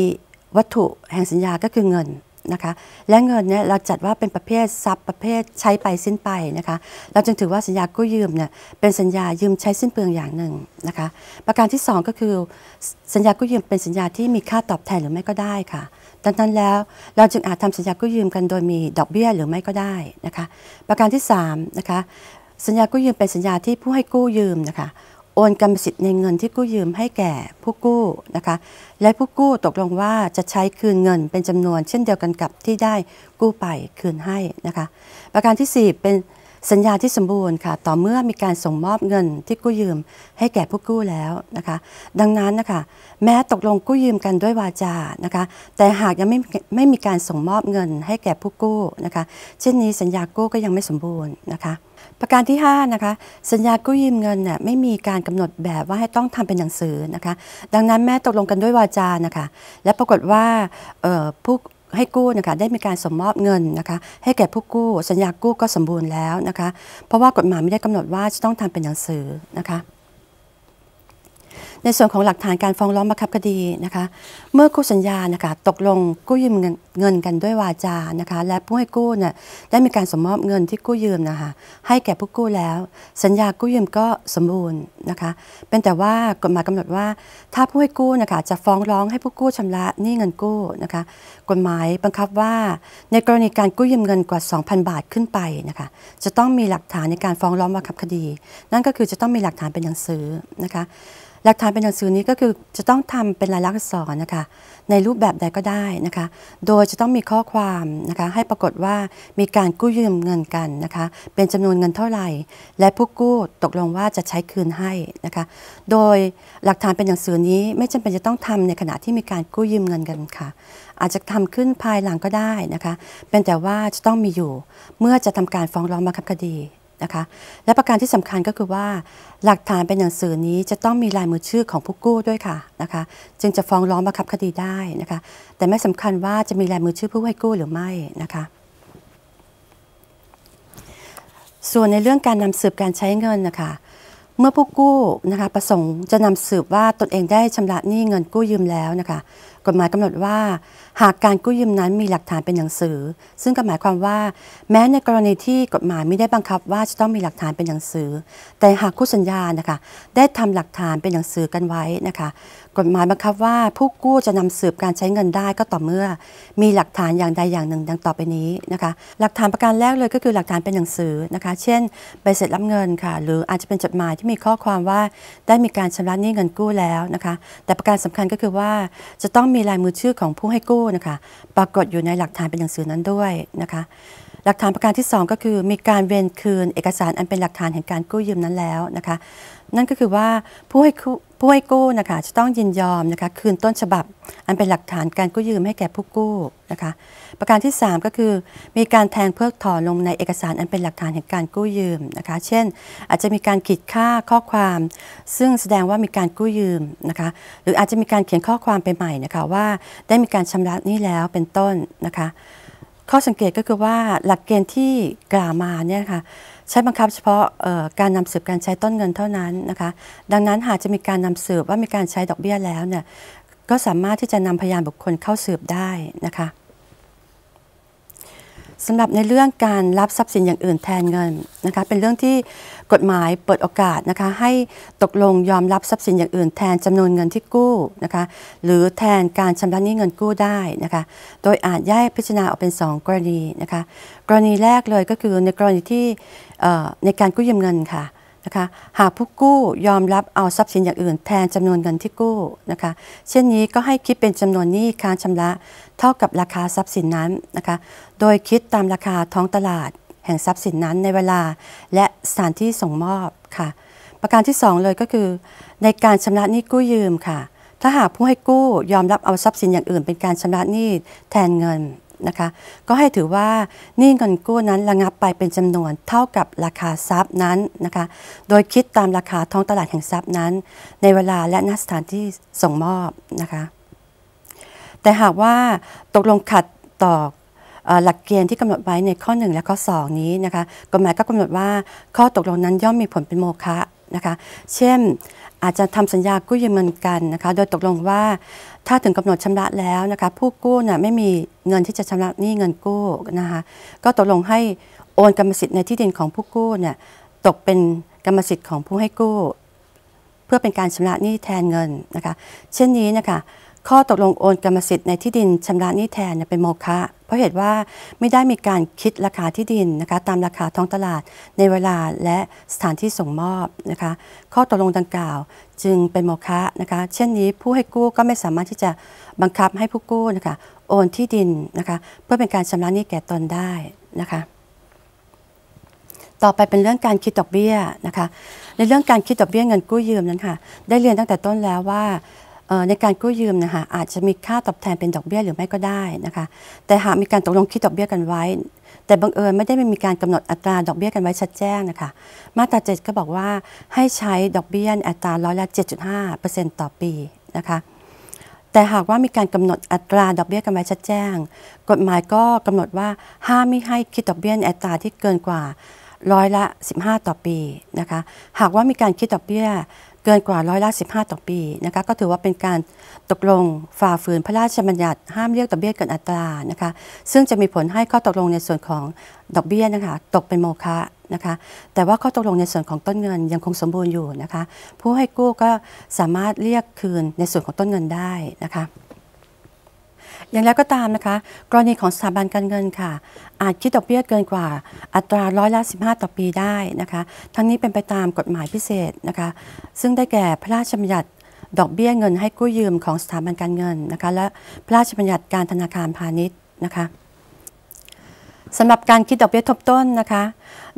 วัตถุแห่งสัญญาก็คือเงินนะคะและเงินเนี่ยเราจัดว่าเป็นประเภททรัพย์ประเภทใช้ไปสิ้นไปนะคะเราจึงถือว่าสัญญากู้ยืมเนี่ยเป็นสัญญายืมใช้สิ้นเปลืองอย่างหนึ่งนะคะประการที่2ก็คือสัญญากู้ยืมเป็นสัญญาที่มีค่าตอบแทนหรือไม่ก็ได้ค่ะดังนั้นแล้วเราจึงอาจทำสัญญากู้ยืมกันโดยมีดอกเบี้ยหรือไม่ก็ได้นะคะ ประการที่3นะคะสัญญากู้ยืมเป็นสัญญาที่ผู้ให้กู้ยืมนะคะโอนกรรมสิทธิ์ในเงินที่กู้ยืมให้แก่ผู้กู้นะคะและผู้กู้ตกลงว่าจะใช้คืนเงินเป็นจำนวนเช่นเดียวกันกับที่ได้กู้ไปคืนให้นะคะ ประการที่4เป็นสัญญาที่สมบูรณ์ค่ะต่อเมื่อมีการส่งมอบเงินที่กู้ยืมให้แก่ผู้กู้แล้วนะคะดังนั้นนะคะแม้ตกลงกู้ยืมกันด้วยวาจานะคะแต่หากยังไม่ไม่มีการส่งมอบเงินให้แก่ผู้กู้นะคะเช่นนี้สัญญากู้ก็ยังไม่สมบูรณ์นะคะประการที่5นะคะสัญญากู้ยืมเงินเนี่ยไม่มีการกำหนดแบบว่าให้ต้องทำเป็นหนังสือนะคะดังนั้นแม้ตกลงกันด้วยวาจานะคะและปรากฏว่าผู้ให้กู้นะคะได้มีการสมมอบเงินนะคะ ให้แก่ผู้กู้ สัญญากู้ก็สมบูรณ์แล้วนะคะ เพราะว่ากฎหมายไม่ได้กำหนดว่าจะต้องทำเป็นหนังสือนะคะในส่วนของหลักฐานการฟ้องร้องบังคับคดีนะคะเมื่อคู่สัญญานะคะตกลงกู้ยืมเงินกันด้วยวาจานะคะและผู้ให้กู้เนี่ยได้มีการสมมอบเงินที่กู้ยืมนะคะให้แก่ผู้กู้แล้วสัญญากู้ยืมก็สมบูรณ์นะคะเป็นแต่ว่ากฎหมายกำหนดว่าถ้าผู้ให้กู้นะคะจะฟ้องร้องให้ผู้กู้ชำระหนี้เงินกู้นะคะกฎหมายบังคับว่าในกรณีการกู้ยืมเงินกว่า 2,000 บาทขึ้นไปนะคะจะต้องมีหลักฐานในการฟ้องร้องบังคับคดี นั่นก็คือจะต้องมีหลักฐานเป็นหนังสือนะคะหลักฐานเป็นหนังสือนี้ก็คือจะต้องทำเป็นลายลักษณ์อักษรนะคะในรูปแบบใดก็ได้นะคะโดยจะต้องมีข้อความนะคะให้ปรากฏว่ามีการกู้ยืมเงินกันนะคะเป็นจำนวนเงินเท่าไหร่ และผู้กู้ตกลงว่าจะใช้คืนให้นะคะโดยหลักฐานเป็นหนังสือนี้ไม่จำเป็นจะต้องทำในขณะที่มีการกู้ยืมเงินกันค่ะอาจจะทำขึ้นภายหลังก็ได้นะคะเป็นแต่ว่าจะต้องมีอยู่ เมื่อจะทำการฟ้องร้องบังคับคดีนะคะและประการที่สำคัญก็คือว่าหลักฐานเป็นหนังสือนี้จะต้องมีลายมือชื่อของผู้กู้ด้วยค่ะนะคะจึงจะฟ้องร้องบังคับคดีได้นะคะแต่ไม่สำคัญว่าจะมีลายมือชื่อผู้ให้กู้หรือไม่นะคะส่วนในเรื่องการนำสืบการใช้เงินนะคะเมื่อผู้กู้นะคะประสงค์จะนำสืบว่าตนเองได้ชำระหนี้เงินกู้ยืมแล้วนะคะกฎหมายกำหนดว่าหากการกู้ยืมนั้นมีหลักฐานเป็นหนังสือ ซึ่งก็หมายความว่าแม้ในกรณีที่กฎหมายไม่ได้บังคับว่าจะต้องมีหลักฐานเป็นหนังสือ แต่หากคู่สัญญานะคะได้ทำหลักฐานเป็นหนังสือกันไว้นะคะ กฎหมายบังคับว่า ผู้กู้จะนำสืบการใช้เงินได้ก็ต่อเมื่อ มีหลักฐานอย่างใดอย่างหนึ่งดังต่อไปนี้นะคะหลักฐานประการแรกเลยก็คือหลักฐานเป็นหนังสือนะคะเช่นใบเสร็จรับเงินค่ะ หรืออาจจะเป็นจดหมายที่มีข้อความว่า ได้มีการชำระหนี้เงินกู้แล้วนะคะ แต่ประการสำคัญก็คือว่าจะต้องมีลายมือชื่อของผู้ให้กู้นะคะปรากฏอยู่ในหลักฐานเป็นหนังสือนั้นด้วยนะคะหลักฐานประการที่ 2 ก็คือมีการเวนคืนเอกสารอันเป็นหลักฐานแห่งการกู้ยืมนั้นแล้วนะคะนั่นก็คือว่าผู้ให้ผู้ให้กู้นะคะจะต้องยินยอมนะคะคืนต้นฉบับอันเป็นหลักฐานการกู้ยืมให้แก่ผู้กู้นะคะประการที่ 3 ก็คือ มีการแทงเพิกถอนลงในเอกสารอันเป็นหลักฐานแห่งการกู้ยืมนะคะ เช่น อาจจะมีการขีดค่าข้อความ ซึ่งแสดงว่ามีการกู้ยืมนะคะหรืออาจจะมีการเขียนข้อความไปใหม่นะคะว่าได้มีการชำระนี้แล้วเป็นต้นนะคะ ข้อสังเกตก็คือว่าหลักเกณฑ์ที่กล่าวมาเนี่ยค่ะะใช้บังคับเฉพาะการนำสืบการใช้ต้นเงินเท่านั้นนะคะดังนั้นหากจะมีการนำสืบว่ามีการใช้ดอกเบี้ยแล้วเนี่ยก็สามารถที่จะนำพยานบุคคลเข้าสืบได้นะคะสำหรับในเรื่องการรับทรัพย์สินอย่างอื่นแทนเงินนะคะเป็นเรื่องที่กฎหมายเปิดโอกาสนะคะให้ตกลงยอมรับทรัพย์สินอย่างอื่น แทนจำนวนเงินที่กู้นะคะหรือแทนการชำระหนี้เงินกู้ได้นะคะโดยอาจแยกพิจารณาออกเป็น 2 กรณีนะคะกรณีแรกเลยก็คือในกรณีที่ในการกู้ยืมเงินค่ะนะคะ หากผู้กู้ยอมรับเอาทรัพย์สินอย่างอื่น แทนจำนวนเงินที่กู้นะคะ เช่นนี้ก็ให้คิดเป็นจำนวนหนี้ค้างชำระเท่ากับราคาทรัพย์สินนั้นนะคะโดยคิดตามราคาท้องตลาดแห่งทรัพย์สินนั้นในเวลา และสถานที่ส่งมอบค่ะ ประการที่ 2 เลยก็คือ ในการชำระหนี้กู้ยืมค่ะ ถ้าหากผู้ให้กู้ยอมรับเอาทรัพย์สินอย่างอื่น เป็นการชำระหนี้แทนเงินนะคะก็ให้ถือว่าหนี้เงินกู้นั้นระงับไปเป็นจำนวนเท่ากับราคาทรัพย์นั้นนะคะโดยคิดตามราคาท้องตลาดแห่งทรัพย์นั้น ในเวลาและณสถานที่ส่งมอบนะคะแต่หากว่าตกลงขัดต่อหลักเกณฑ์ที่กำหนดไว้ในข้อ 1 และข้อ 2 นี้นะคะกฎหมายก็กำหนดว่าข้อตกลงนั้นย่อมมีผลเป็นโมฆะนะคะ เช่น อาจจะทำสัญญากู้ยืมเงินกันนะคะ โดยตกลงว่าถ้าถึงกำหนดชำระแล้วนะคะ ผู้กู้นี่ยไม่มีเงินที่จะชำระหนี้เงินกู้นะคะ ก็ตกลงให้โอนกรรมสิทธิ์ในที่ดินของผู้กู้เนี่ยตกเป็นกรรมสิทธิ์ของผู้ให้กู้ เพื่อเป็นการชำระหนี้แทนเงินนะคะ เช่นนี้นะคะข้อตกลงโอนกรรมสิทธิ์ในที่ดินชำระหนี้แทนเป็นโมฆะเพราะเหตุว่าไม่ได้มีการคิดราคาที่ดินนะคะตามราคาท้องตลาดในเวลาและสถานที่ส่งมอบนะคะ ข้อตกลงดังกล่าวจึงเป็นโมฆะนะคะ เช่นนี้ผู้ให้กู้ก็ไม่สามารถที่จะบังคับให้ผู้กู้นะคะโอนที่ดินนะคะเพื่อเป็นการชำระหนี้แก่ตนได้นะคะ ต่อไปเป็นเรื่องการคิดดอกเบี้ยนะคะ ในเรื่องการคิดดอกเบี้ยเงินกู้ยืมนั้นค่ะได้เรียนตั้งแต่ต้นแล้วว่าในการกู้ยืมนะคะอาจจะมีค่าตอบแทนเป็นดอกเบี้ยหรือไม่ก็ได้นะคะแต่หากมีการตกลงคิดดอกเบี้ยกันไว้ แต่บังเอิญไม่ได้มีการกำหนดอัตราดอกเบี้ยกันไว้ชัดแจ้งนะคะมาตราเ7ก็บอกว่าให้ใช้ดอกเบี้ยอัตราร้อยละ7.5%ต่อปีนะคะแต่หากว่ามีการกำหนดอัตราดอกเบี้ยกันไว้ชัดแจ้ง กฎหมายก็กำหนดว่าห้ามไม่ให้คิดดอกเบี้ยอัตราที่เกินกว่าร้อยละ 15 ต่อปีนะคะหากว่ามีการคิดดอกเบี้ยเกินกว่าร้อยละสิต่อปีนะคะ ก็ถือว่าเป็นการตกลงฝ่าฝืนพระราชบัญญัติ ห้ามเรียกดอกเบี้ยเกินอัตรานะคะ ซึ่งจะมีผลให้ข้อตกลงในส่วนของดอกเบี้ยนะคะ ตกเป็นโมฆะนะคะ แต่ว่าข้อตกลงในส่วนของต้นเงินยังคงสมบูรณ์อยู่นะคะ ผู้ให้กู้ก็สามารถเรียกคืนในส่วนของต้นเงินได้นะคะอย่างไรก็ตามนะคะ กรณีของสถาบันการเงินค่ะ อาจคิดดอกเบี้ยเกินกว่าอัตราร้อยละ15ต่อปีได้นะคะทั้งนี้เป็นไปตามกฎหมายพิเศษนะคะซึ่งได้แก่พระราชบัญญัติดอกเบี้ยเงินให้กู้ยืมของสถาบันการเงินนะคะและพระราชบัญญัติการธนาคารพาณิชย์นะคะสำหรับการคิดดอกเบี้ยทบต้นนะคะ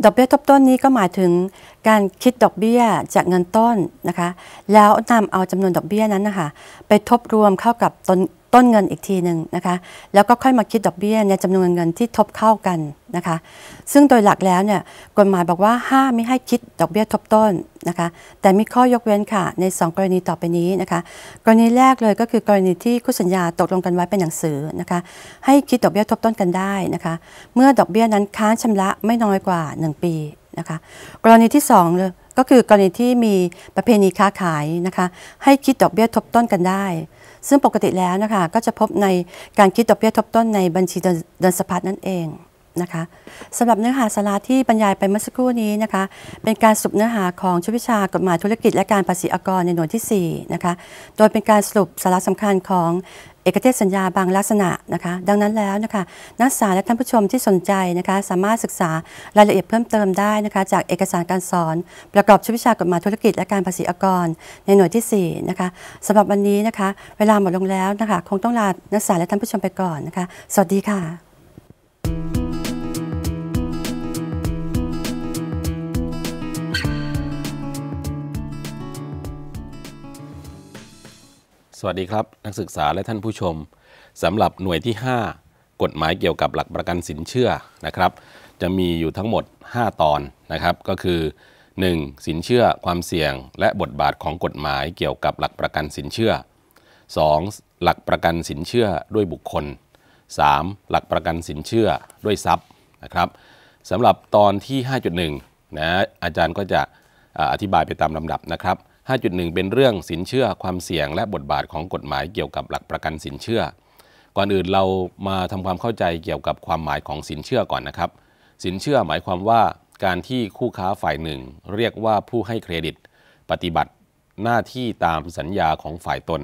ดอกเบี้ยทบต้นนี้ก็หมายถึงการคิดดอกเบี้ยจากเงินต้นนะคะแล้วนำเอาจำนวนดอกเบี้ยนั้นนะคะไปทบรวมเข้ากับตนต้นเงินอีกทีหนึ่งนะคะแล้วก็ค่อยมาคิดดอกเบี้ยในจำนวนเงินที่ทบเข้ากันนะคะซึ่งโดยหลักแล้วเนี่ยกฎหมายบอกว่าห้ามไม่ให้คิดดอกเบี้ยทบต้นนะคะแต่มีข้อยกเว้นค่ะใน 2 กรณีต่อไปนี้นะคะ กรณีแรกเลยก็คือ กรณีที่คู่สัญญาตกลงกันไว้เป็นหนังสือนะคะให้คิดดอกเบี้ยทบต้นกันได้นะคะเมื่อดอกเบี้ยนั้นค้างชำระไม่น้อยกว่า 1 ปีนะคะกรณีที่2เลยก็คือกรณีที่มีประเพณีค้าขายนะคะให้คิดดอกเบี้ยทบต้นกันได้ซึ่งปกติแล้วนะคะก็จะพบในการคิดดอกเบี้ยทบต้นในบัญชีเดินสะพัดนั่นเองนะคะสำหรับเนื้อหาสาระที่บรรยายไปเมื่อสักครู่นี้นะคะเป็นการสรุปเนื้อหาของชุดวิชากฎหมายธุรกิจและการภาษีอากรในหน่วยที่4นะคะโดยเป็นการสรุปสาระสำคัญของเอกเทศสัญญาบางลักษณะนะคะ ดังนั้นแล้วนะคะนักศึกษาและท่านผู้ชมที่สนใจนะคะสามารถศึกษารายละเอียดเพิ่มเติมได้นะคะ จากเอกสารการสอน ประกอบชุดวิชากฎหมายธุรกิจและการภาษีอากรในหน่วยที่ 4 นะคะสำหรับวันนี้นะคะ เวลาหมดลงแล้วนะคะ คงต้องลานักศึกษาและท่านผู้ชมไปก่อนนะคะสวัสดีค่ะสวัสดีครับ นักศึกษาและท่านผู้ชมสำหรับหน่วยที่ 5 กฎหมายเกี่ยวกับหลักประกันสินเชื่อนะครับ จะมีอยู่ทั้งหมด 5 ตอนนะครับ ก็คือ 1. สินเชื่อความเสี่ยง และบทบาทของกฎหมายเกี่ยวกับหลักประกันสินเชื่อ 2. หลักประกันสินเชื่อด้วยบุคคล 3. หลักประกันสินเชื่อด้วยทรัพย์นะครับสำหรับตอนที่ 5.1นะอาจารย์ก็จะอธิบายไปตามลำดับนะครับ5.1 เป็นเรื่องสินเชื่อความเสี่ยง และบทบาทของกฎหมายเกี่ยวกับหลักประกันสินเชื่อ ก่อนอื่นเรามาทำความเข้าใจเกี่ยวกับความหมายของสินเชื่อก่อนนะครับ สินเชื่อหมายความว่าการที่คู่ค้าฝ่ายหนึ่ง เรียกว่าผู้ให้เครดิต ปฏิบัติหน้าที่ตามสัญญาของฝ่ายตน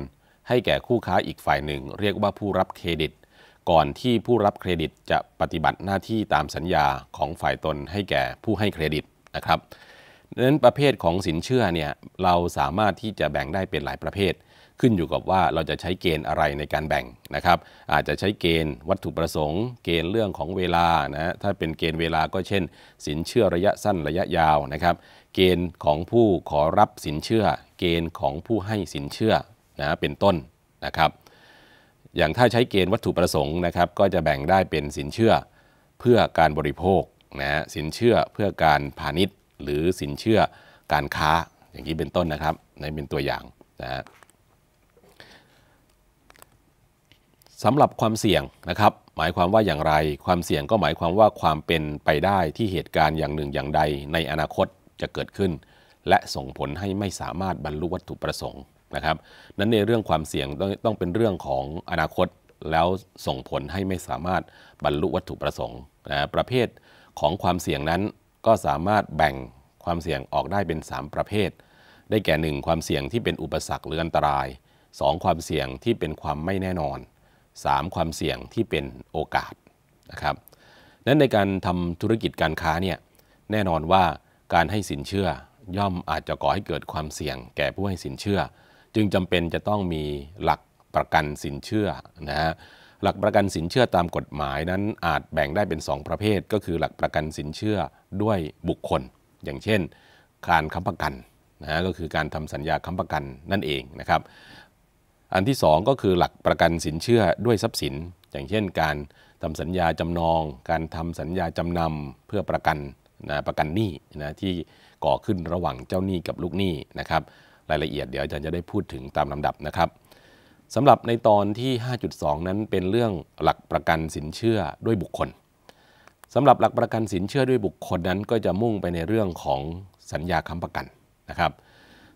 ให้แก่คู่ค้าอีกฝ่ายหนึ่ง เรียกว่าผู้รับเครดิต ก่อนที่ผู้รับเครดิตจะปฏิบัติหน้าที่ตามสัญญาของฝ่ายตนให้แก่ผู้ให้เครดิตนะครับดังนั้นประเภทของสินเชื่อเนี่ยเราสามารถที่จะแบ่งได้เป็นหลายประเภท ขึ้นอยู่กับว่าเราจะใช้เกณฑ์อะไรในการแบ่งนะครับอาจจะใช้เกณฑ์วัตถุประสงค์ เกณฑ์เรื่องของเวลานะถ้าเป็นเกณฑ์เวลาก็เช่นสินเชื่อระยะสั้นระยะยาวนะครับเกณฑ์ของผู้ขอรับสินเชื่อ เกณฑ์ของผู้ให้สินเชื่อนะเป็นต้นนะครับอย่างถ้าใช้เกณฑ์วัตถุประสงค์นะครับก็จะแบ่งได้เป็นสินเชื่อเพื่อการบริโภคนะสินเชื่อเพื่อการพาณิชย์หรือสินเชื่อการค้าอย่างนี้เป็นต้นนะครับ ในเป็นตัวอย่างนะฮะสำหรับความเสี่ยงนะครับ หมายความว่าอย่างไรความเสี่ยงก็หมายความว่าความเป็นไปได้ที่เหตุการณ์อย่างหนึ่งอย่างใดในอนาคตจะเกิดขึ้น และส่งผลให้ไม่สามารถบรรลุวัตถุประสงค์นะครับ นั้นในเรื่องความเสี่ยงต้องต้องเป็นเรื่องของอนาคตแล้วส่งผลให้ไม่สามารถบรรลุวัตถุประสงค์นะประเภทของความเสี่ยงนั้นก็สามารถแบ่งความเสี่ยงออกได้เป็น 3 ประเภท ได้แก่ 1 ความเสี่ยงที่เป็นอุปสรรคหรืออันตราย 2 ความเสี่ยงที่เป็นความไม่แน่นอน 3 ความเสี่ยงที่เป็นโอกาสนะครับนั้นในการทำธุรกิจการค้าเนี่ยแน่นอนว่าการให้สินเชื่อย่อมอาจจะก่อให้เกิดความเสี่ยงแก่ผู้ให้สินเชื่อ จึงจำเป็นจะต้องมีหลักประกันสินเชื่อนะฮะหลักประกันสินเชื่อตามกฎหมายนั้นอาจแบ่งได้เป็น 2 ประเภท ก็คือหลักประกันสินเชื่อด้วยบุคคล อย่างเช่นการค้ำประกันนะก็คือการทำสัญญาค้ำประกันนั่นเองนะครับ อันที่ 2 ก็คือหลักประกันสินเชื่อด้วยทรัพย์สิน อย่างเช่น การทำสัญญาจำนอง การทำสัญญาจำนำเพื่อประกันนะประกันหนี้นะที่ก่อขึ้นระหว่างเจ้าหนี้กับลูกหนี้นะครับ รายละเอียดเดี๋ยวอาจารย์จะได้พูดถึงตามลำดับนะครับสำหรับในตอนที่ 5.2 นั้นเป็นเรื่องหลักประกันสินเชื่อด้วยบุคคลสำหรับหลักประกันสินเชื่อด้วยบุคคลนั้น ก็จะมุ่งไปในเรื่องของสัญญาค้ำประกันนะครับ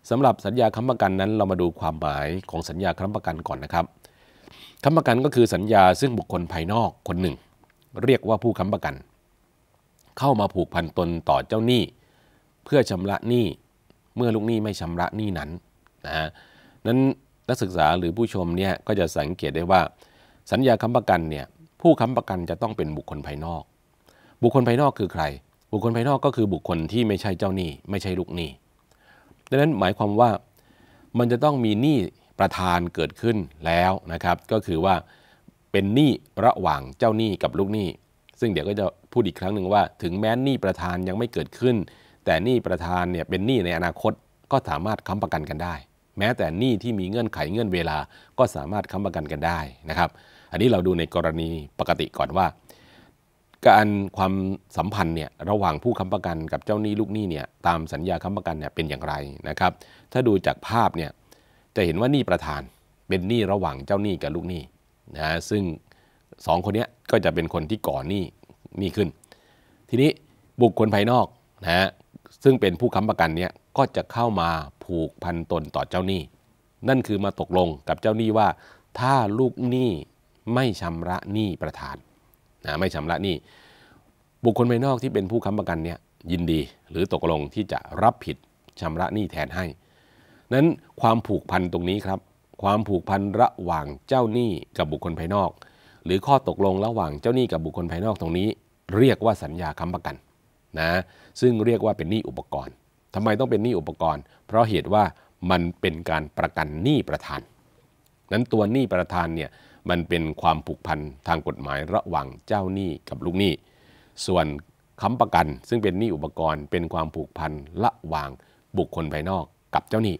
สำหรับสัญญาค้ำประกันนั้น เรามาดูความหมายของสัญญาค้ำประกันก่อนนะครับค้ำประกันก็คือสัญญาซึ่งบุคคลภายนอกคนหนึ่ง เรียกว่าผู้ค้ำประกัน เข้ามาผูกพันตนต่อเจ้าหนี้ เพื่อชำระหนี้เมื่อลูกหนี้ไม่ชำระหนี้นั้นนะฮะนั้นนักศึกษาหรือผู้ชมเนี่ยก็จะสังเกตได้ว่า สัญญาค้ำประกันเนี่ยผู้ค้ำประกันจะต้องเป็นบุคคลภายนอก บุคคลภายนอกคือใคร บุคคลภายนอกก็คือบุคคลที่ไม่ใช่เจ้าหนี้ไม่ใช่ลูกหนี้ดังนั้นหมายความว่ามันจะต้องมีหนี้ประธานเกิดขึ้นแล้วนะครับ ก็คือว่าเป็นหนี้ระหว่างเจ้าหนี้กับลูกหนี้ ซึ่งเดี๋ยวก็จะพูดอีกครั้งหนึ่งว่า ถึงแม้หนี้ประธานยังไม่เกิดขึ้น แต่หนี้ประธานเนี่ยเป็นหนี้ในอนาคตก็สามารถค้ำประกันกันได้แม้แต่หนี้ที่มีเงื่อนไขเงื่อนเวลา ก็สามารถค้ำประกันกันได้นะครับ อันนี้เราดูในกรณีปกติก่อนว่า การความสัมพันธ์เนี่ยระหว่างผู้ค้ำประกันกับเจ้าหนี้ลูกหนี้เนี่ยตามสัญญาค้ำประกันเนี่ยเป็นอย่างไรนะครับ ถ้าดูจากภาพเนี่ยจะเห็นว่าหนี้ประธานเป็นหนี้ระหว่างเจ้าหนี้กับลูกหนี้นะซึ่งสองคนนี้ก็จะเป็นคนที่ก่อหนี้หนี้ขึ้น ทีนี้บุคคลภายนอกนะซึ่งเป็นผู้ค้ำประกันเนี่ยก็จะเข้ามาผูกพันตนต่อเจ้าหนี้ นั่นคือมาตกลงกับเจ้าหนี้ว่าถ้าลูกหนี้ไม่ชำระ หนี้ประธานนะไม่ชำระหนี้บุคคลภายนอกที่เป็นผู้ค้ำประกันเนี่ยยินดีหรือตกลงที่จะรับผิดชำระหนี้แทนให้นั้นความผูกพันตรงนี้ครับ ความผูกพันระหว่างเจ้าหนี้กับบุคคลภายนอก หรือข้อตกลงระหว่างเจ้าหนี้กับบุคคลภายนอกตรงนี้ เรียกว่าสัญญาค้ำประกันนะซึ่งเรียกว่าเป็นหนี้อุปกรณ์ทำไมต้องเป็นหนี้อุปกรณ์ เพราะเหตุว่ามันเป็นการประกันหนี้ประธาน นั้นตัวหนี้ประธานเนี่ยมันเป็นความผูกพันทางกฎหมายระหว่างเจ้าหนี้กับลูกหนี้ ส่วนค้ำประกันซึ่งเป็นหนี้อุปกรณ์ เป็นความผูกพันระหว่างบุคคลภายนอกกับเจ้าหนี้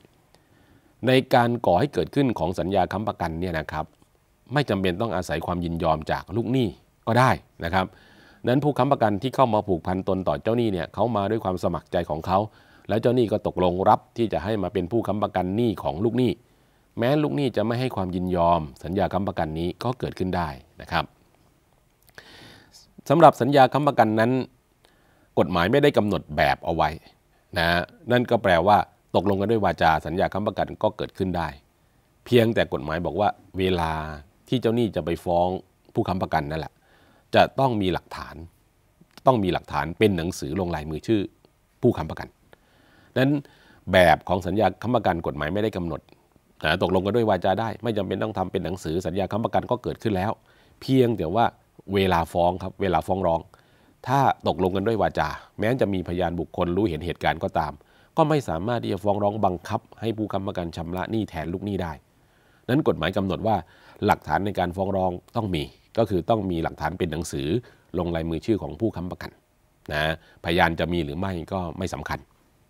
ในการก่อให้เกิดขึ้นของสัญญาค้ำประกันเนี่ยนะครับ ไม่จำเป็นต้องอาศัยความยินยอมจากลูกหนี้ก็ได้นะครับ นั้นผู้ค้ำประกันที่เข้ามาผูกพันตนต่อเจ้าหนี้เนี่ยเขามาด้วยความสมัครใจของเขาแล้วเจ้าหนี้ก็ตกลงรับที่จะให้มาเป็นผู้ค้ำประกันหนี้ของลูกหนี้ แม้ลูกหนี้จะไม่ให้ความยินยอมสัญญาค้ำประกันนี้ก็เกิดขึ้นได้นะครับสำหรับสัญญาค้ำประกันนั้น กฎหมายไม่ได้กำหนดแบบเอาไว้นะนั่นก็แปลว่าตกลงกันด้วยวาจาสัญญาค้ำประกันก็เกิดขึ้นได้ เพียงแต่กฎหมายบอกว่า เวลาที่เจ้าหนี้จะไปฟ้องผู้ค้ำประกันนั่นแหละจะต้องมีหลักฐาน ต้องมีหลักฐานเป็นหนังสือลงลายมือชื่อผู้ค้ำประกันนั้นแบบของสัญญาค้ำประกันกฎหมายไม่ได้กำหนดนะตกลงกันด้วยวาจาได้ ไม่จำเป็นต้องทำเป็นหนังสือสัญญาค้ำประกันก็เกิดขึ้นแล้ว เพียงแต่ว่าเวลาฟ้องครับเวลาฟ้องร้อง ถ้าตกลงกันด้วยวาจา แม้จะมีพยานบุคคลรู้เห็นเหตุการณ์ก็ตาม ก็ไม่สามารถที่จะฟ้องร้องบังคับ ให้ผู้ค้ำประกันชำระหนี้แทนลูกหนี้ได้ นั้นกฎหมายกำหนดว่า หลักฐานในการฟ้องร้องต้องมี ก็คือต้องมีหลักฐานเป็นหนังสือลงลายมือชื่อของผู้ค้ำประกันนะพยานจะมีหรือไม่ก็ไม่สำคัญ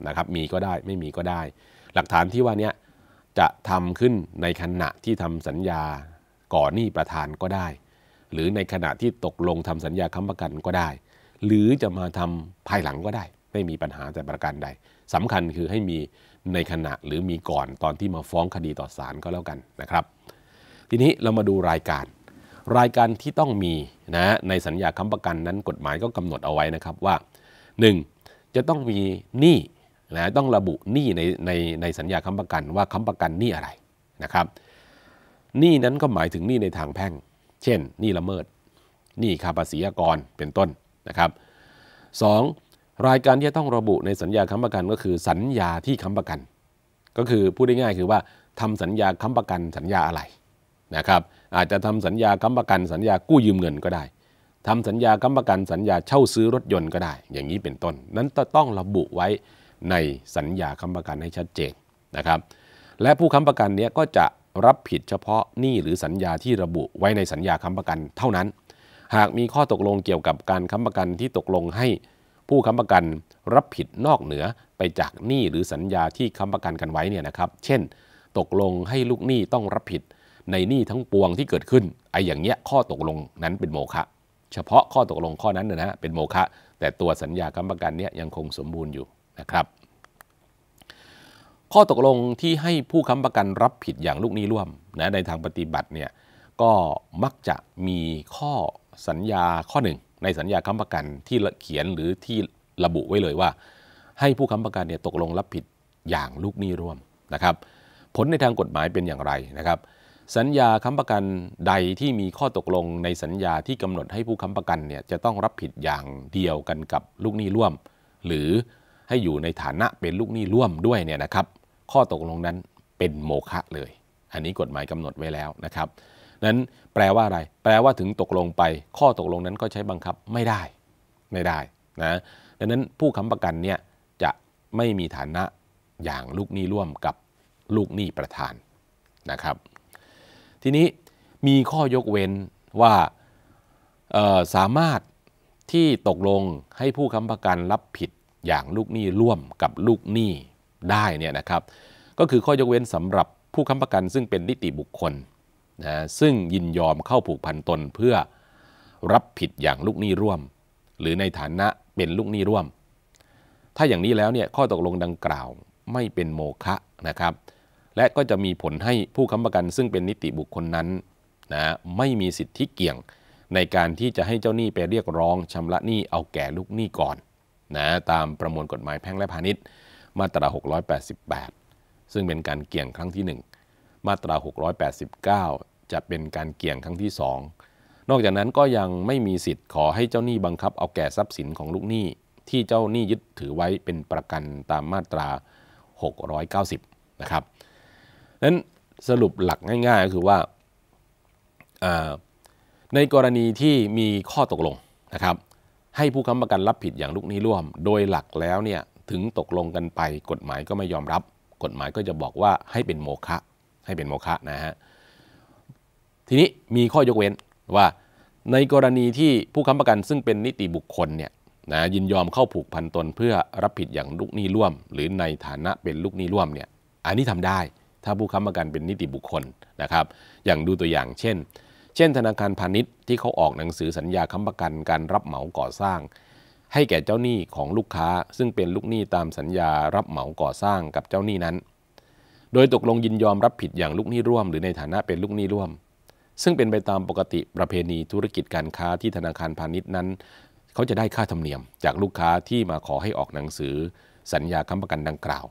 นะครับมีก็ได้ไม่มีก็ได้ หลักฐานที่ว่านี้จะทำขึ้นในขณะที่ทำสัญญาก่อนหนี้ประธานก็ได้ หรือในขณะที่ตกลงทำสัญญาค้าประกันก็ได้ หรือจะมาทำภายหลังก็ได้ ไม่มีปัญหาแต่ประการใด สำคัญคือให้มีในขณะหรือมีก่อนตอนที่มาฟ้องคดีต่อศาลก็แล้วกันนะครับ ทีนี้เรามาดูรายการ รายการที่ต้องมีนะในสัญญาค้ำประกันนั้นกฎหมายก็กำหนดเอาไว้นะครับว่า 1. จะต้องมีหนี้นะต้องระบุหนี้ในในในสัญญาค้ำประกันว่าค้ำประกันหนี้อะไรนะครับหนี้นั้นก็หมายถึงหนี้ในทางแพ่ง เช่นหนี้ละเมิดหนี้ค่าภาษีอกรเป็นต้นนะครับ 2. รายการที่ต้องระบุในสัญญาค้ำประกันก็คือสัญญาที่ค้ำประกัน ก็คือพูดได้ง่ายคือว่าทำสัญญาค้ำประกันสัญญาอะไรนะครับ อาจจะทำสัญญาค้ำประกัน สัญญากู้ยืมเงินก็ได้ ทำสัญญาค้ำประกันสัญญาเช่าซื้อรถยนต์ก็ได้ อย่างนี้เป็นต้น นั้นต้องระบุไว้ในสัญญาค้ำประกันให้ชัดเจนนะครับ และผู้ค้ำประกันเนี้ยก็จะรับผิดเฉพาะหนี้หรือสัญญาที่ระบุไว้ในสัญญาค้ำประกันเท่านั้น หากมีข้อตกลงเกี่ยวกับการค้ำประกันที่ตกลงให้ ผู้ค้ำประกันรับผิดนอกเหนือไปจากหนี้หรือสัญญาที่ค้ำประกันกันไว้เนี่ยนะครับ เช่น ตกลงให้ลูกหนี้ต้องรับผิดในหนี้ทั้งปวงที่เกิดขึ้น ไอ้อย่างเงี้ยข้อตกลงนั้นเป็นโมฆะ เฉพาะข้อตกลงข้อนั้นนะฮะเป็นโมฆะ แต่ตัวสัญญาค้ำประกันเนี้ยยังคงสมบูรณ์อยู่นะครับข้อตกลงที่ให้ผู้ค้ำประกันรับผิดอย่างลูกนี้ร่วมนะในทางปฏิบัติเนี่ยก็มักจะมีข้อสัญญาข้อหนึ่ง ในสัญญาค้ำประกันที่เขียนหรือที่ระบุไว้เลยว่า ให้ผู้ค้ำประกันเนี่ยตกลงรับผิดอย่างลูกหนี้ร่วมนะครับ ผลในทางกฎหมายเป็นอย่างไรนะครับ สัญญาค้ำประกันใดที่มีข้อตกลงในสัญญาที่กำหนดให้ผู้ค้ำประกันเนี่ยจะต้องรับผิดอย่างเดียวกันกับลูกหนี้ร่วม หรือให้อยู่ในฐานะเป็นลูกหนี้ร่วมด้วยเนี่ยนะครับ ข้อตกลงนั้นเป็นโมฆะเลย อันนี้กฎหมายกำหนดไว้แล้วนะครับนั้นแปลว่าอะไร แปลว่าถึงตกลงไป ข้อตกลงนั้นก็ใช้บังคับไม่ได้ ไม่ได้นะ ดังนั้นผู้ค้ำประกันเนี่ยจะไม่มีฐานะอย่างลูกหนี้ร่วมกับ ลูกหนี้ประธานนะครับ ทีนี้มีข้อยกเว้นว่าสามารถที่ตกลงให้ผู้ค้ำประกันรับผิดอย่างลูกหนี้ร่วมกับลูกหนี้ได้เนี่ยนะครับ ก็คือข้อยกเว้นสำหรับผู้ค้าประกันซึ่งเป็นนิติบุคคลนะซึ่งยินยอมเข้าผูกพันตนเพื่อรับผิดอย่างลูกหนี้ร่วม หรือในฐานะเป็นลูกหนี้ร่วม ถ้าอย่างนี้แล้วเนี่ยข้อตกลงดังกล่าวไม่เป็นโมฆะนะครับและก็จะมีผลให้ผู้ค้ำประกันซึ่งเป็นนิติบุคคลนั้นนะไม่มีสิทธิเกี่ยงในการที่จะให้เจ้าหนี้ไปเรียกร้องชำระหนี้เอาแก่ลูกหนี้ก่อนนะตามประมวลกฎหมายแพ่งและพาณิชย์ มาตรา 688 ซึ่งเป็นการเกี่ยงครั้งที่ 1 มาตรา 689 จะเป็นการเกี่ยงครั้งที่ 2 นอกจากนั้นก็ยังไม่มีสิทธิ์ขอให้เจ้าหนี้บังคับเอาแก่ทรัพย์สินของลูกหนี้ที่เจ้าหนี้ยึดถือไว้เป็นประกันตามมาตรา 690 นะครับ นั้นสรุปหลักง่ายๆก็คือว่าในกรณีที่มีข้อตกลงนะครับให้ผู้ค้ำประกันรับผิดอย่างลูกนี้ร่วม โดยหลักแล้วเนี่ยถึงตกลงกันไปกฎหมายก็ไม่ยอมรับ กฎหมายก็จะบอกว่าให้เป็นโมฆะให้เป็นโมฆะนะฮะทีนี้มีข้อยกเว้นว่าในกรณีที่ผู้ค้ำประกันซึ่งเป็นนิติบุคคลเนี่ยนะยินยอมเข้าผูกพันตนเพื่อรับผิดอย่างลูกหนี้ร่วม หรือในฐานะเป็นลูกหนี้ร่วมเนี่ยอันนี้ทำได้ถ้าผู้ค้ำประกันเป็นนิติบุคคลนะครับ อย่างดูตัวอย่างเช่นเช่นธนาคารพาณิชย์ที่เขาออกหนังสือสัญญาค้ำประกันการรับเหมาก่อสร้าง ให้แก่เจ้าหนี้ของลูกค้า ซึ่งเป็นลูกหนี้ตามสัญญารับเหมาก่อสร้างกับเจ้าหนี้นั้น โดยตกลงยินยอมรับผิดอย่างลูกหนี้ร่วมหรือในฐานะเป็นลูกหนี้ร่วม ซึ่งเป็นไปตามปกติประเพณีธุรกิจการค้าที่ธนาคารพาณิชย์นั้นเขาจะได้ค่าธรรมเนียมจากลูกค้าที่มาขอให้ออกหนังสือ สัญญาค้ำประกันดังกล่าว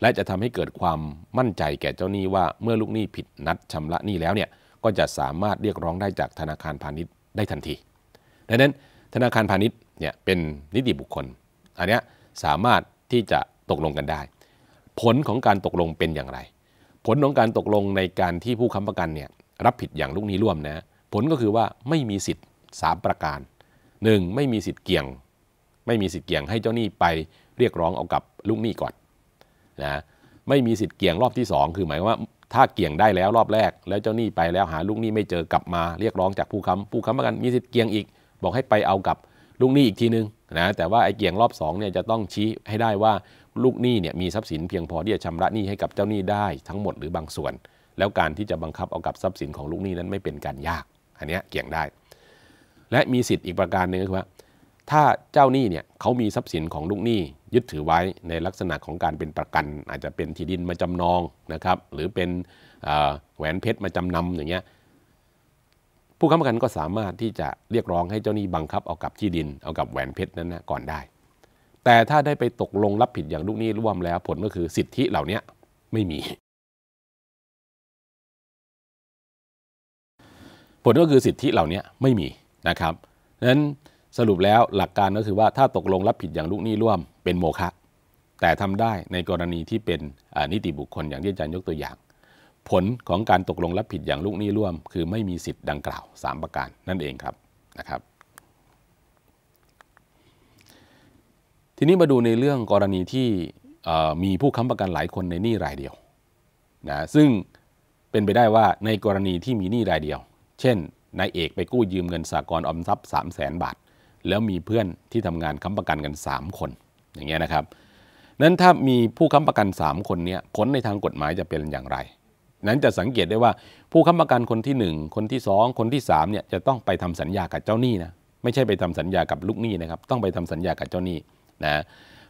และจะทำให้เกิดความมั่นใจแก่เจ้าหนี้ว่าเมื่อลูกหนี้ผิดนัดชำระหนี้แล้วเนี่ยก็จะสามารถเรียกร้องได้จากธนาคารพาณิชย์ได้ทันที ดังนั้นธนาคารพาณิชย์เนี่ยเป็นนิติบุคคลอันนี้สามารถที่จะตกลงกันได้ ผลของการตกลงเป็นอย่างไร ผลของการตกลงในการที่ผู้ค้ำประกันเนี่ยรับผิดอย่างลูกนี้ร่วมนะผลก็คือว่าไม่มีสิทธิ์ 3 ประการ 1. ไม่มีสิทธิ์เกี่ยง ไม่มีสิทธิ์เกี่ยงให้เจ้าหนี้ไปเรียกร้องเอากับลูกหนี้ก่อนนะไม่มีสิทธิ์เกี่ยงรอบที่ 2 คือหมายว่าถ้าเกี่ยงได้แล้วรอบแรกแล้วเจ้าหนี้ไปแล้วหาลูกหนี้ไม่เจอกลับมาเรียกร้องจากผู้ค้ำผู้ค้ำประกันมีสิทธิ์เกี่ยงอีกบอกให้ไปเอากับลูกหนี้อีกทีนึงนะแต่ว่าไอ้เกี่ยงรอบ2เนี่ยจะต้องชี้ให้ได้ว่าลูกหนี้เนี่ยมีทรัพย์สินเพียงพอที่จะชำระหนี้ให้กับเจ้าหนี้ได้ทั้งหมดหรือบางส่วน แล้วการที่จะบังคับเอากับทรัพย์สินของลูกหนี้นั้นไม่เป็นการยากอันนี้เกี่ยงได้ และมีสิทธิ์อีกประการหนึ่งคือว่าถ้าเจ้าหนี้เนี่ยเขามีทรัพย์สินของลูกหนี้ยึดถือไว้ในลักษณะของการเป็นประกัน อาจจะเป็นที่ดินมาจำนองนะครับ หรือเป็นแหวนเพชรมาจำนำอย่างเงี้ยผู้ค้ำประกันก็สามารถที่จะเรียกร้องให้เจ้าหนี้บังคับ เอากับที่ดินเอากับแหวนเพชรนั้นนะก่อนได้ แต่ถ้าได้ไปตกลงรับผิดอย่างลูกหนี้ร่วมแล้ว ผลก็คือสิทธิเหล่านี้ไม่มี ผลก็คือสิทธิเหล่านี้ไม่มีนะครับนั้นสรุปแล้วหลักการก็คือว่าถ้าตกลงรับผิดอย่างลูกหนี้ร่วม เป็นโมฆะแต่ทำได้ในกรณีที่เป็นนิติบุคคลอย่างที่อาจารย์ยกตัวอย่าง ผลของการตกลงรับผิดอย่างลูกหนี้ร่วม คือไม่มีสิทธิ์ดังกล่าว 3 ประการนั่นเองครับนะครับทีนี้มาดูในเรื่องกรณีที่มีผู้ค้ำประกันหลายคนในหนี้รายเดียวนะซึ่งเป็นไปได้ว่าในกรณีที่มีหนี้รายเดียว เช่นนายเอกไปกู้ยืมเงินสากลออมทรัพย์สามแสนบาทแล้วมีเพื่อนที่ทำงานค้าประกันกัน 3 คนอย่างเงี้ยนะครับนั้นถ้ามีผู้ค้าประกัน 3คนนี้ผลในทางกฎหมายจะเป็นอย่างไร นั้นจะสังเกตได้ว่าผู้ค้าประกันคนที่1คนที่2คนที่3เนี่ยจะต้องไปทำสัญญากับเจ้าหนี้นะไม่ใช่ไปทำสัญญากับลูกหนี้นะครับต้องไปทำสัญญากับเจ้าหนี้นะ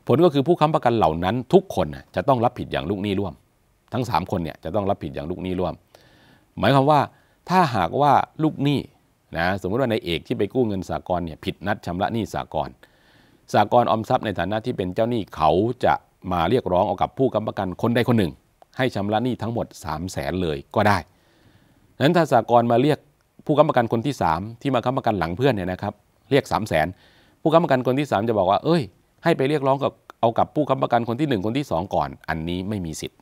ผลก็คือผู้ค้าประกันเหล่านั้นทุกคนจะต้องรับผิดอย่างลูกหนี้ร่วม ทั้ง3คนเนี่ยจะต้องรับผิดอย่างลูกหนี้ร่วม หมายความว่าถ้าหากว่าลูกหนี้นะสมมติว่านายเอกที่ไปกู้เงินสากลเนี่ยผิดนัดชำระหนี้สากลสากลออมทรัพย์ในฐานะที่เป็นเจ้าหนี้เขาจะมาเรียกร้องเอากับผู้กำประกันคนใดคนหนึ่ง ให้ชำระหนี้ทั้งหมด3 0 0แสนเลย ก็ได้นั้นถ้าสากลมาเรียกผู้กำประกันคนที่3ที่มาค้ำประกันหลังเพื่อนเนี่ยนะครับเรียก3 0 0แสนผู้ค้ำประกันคนที่ 3 จะบอกว่าเอ้ยให้ไปเรียกร้องกับเอากับผู้ค้ำประกันคนที่ 1 คนที่ 2 ก่อน อันนี้ไม่มีสิทธิ์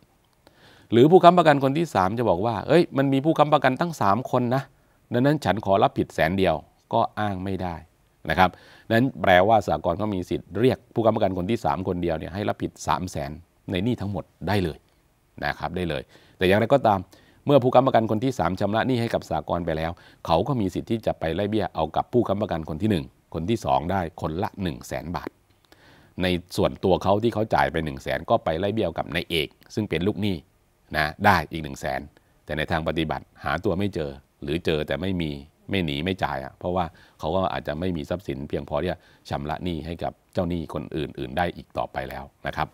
หรือผู้ค้ำประกันคนที่ 3 จะบอกว่า เอ้ยมันมีผู้ค้ำประกันตั้ง 3 คนนะดังนั้นฉันขอรับผิดแสนเดียวก็อ้างไม่ได้นะครับนั้นแปลว่าสากลก็มีสิทธิ์เรียก ผู้กำกับการคนที่ 3คนเดียวเนี่ยให้รับผิด3 0 0แสนในหนี้ทั้งหมดได้เลยนะครับ ได้เลย แต่อย่างไรก็ตามเมื่อผู้กำกับการคนที่ 3 ชำระหนี้ให้กับสากลไปแล้ว เขาก็มีสิทธิ์ที่จะไปไล่เบี้ยเอากับผู้กำกับการคนที่ 1 คนที่2ได้คนละ 1 0 0 0 0แสนบาทในส่วนตัวเขาที่เขาจ่ายไป1 0 0 0 0แสนก็ไปไล่เบี้ยกับนายเอก ซึ่งเป็นลูกหนี้นะได้อีก 1 0 0 0 0แสนแต่ในทางปฏิบัติหาตัวไม่เจอหรือเจอแต่ไม่มีไม่หนีไม่จ่ายอ่ะเพราะว่าเขาก็อาจจะไม่มีทรัพย์สินเพียงพอที่จะชำระหนี้ให้กับเจ้าหนี้คนอื่นๆ ได้อีกต่อไปแล้วนะครับ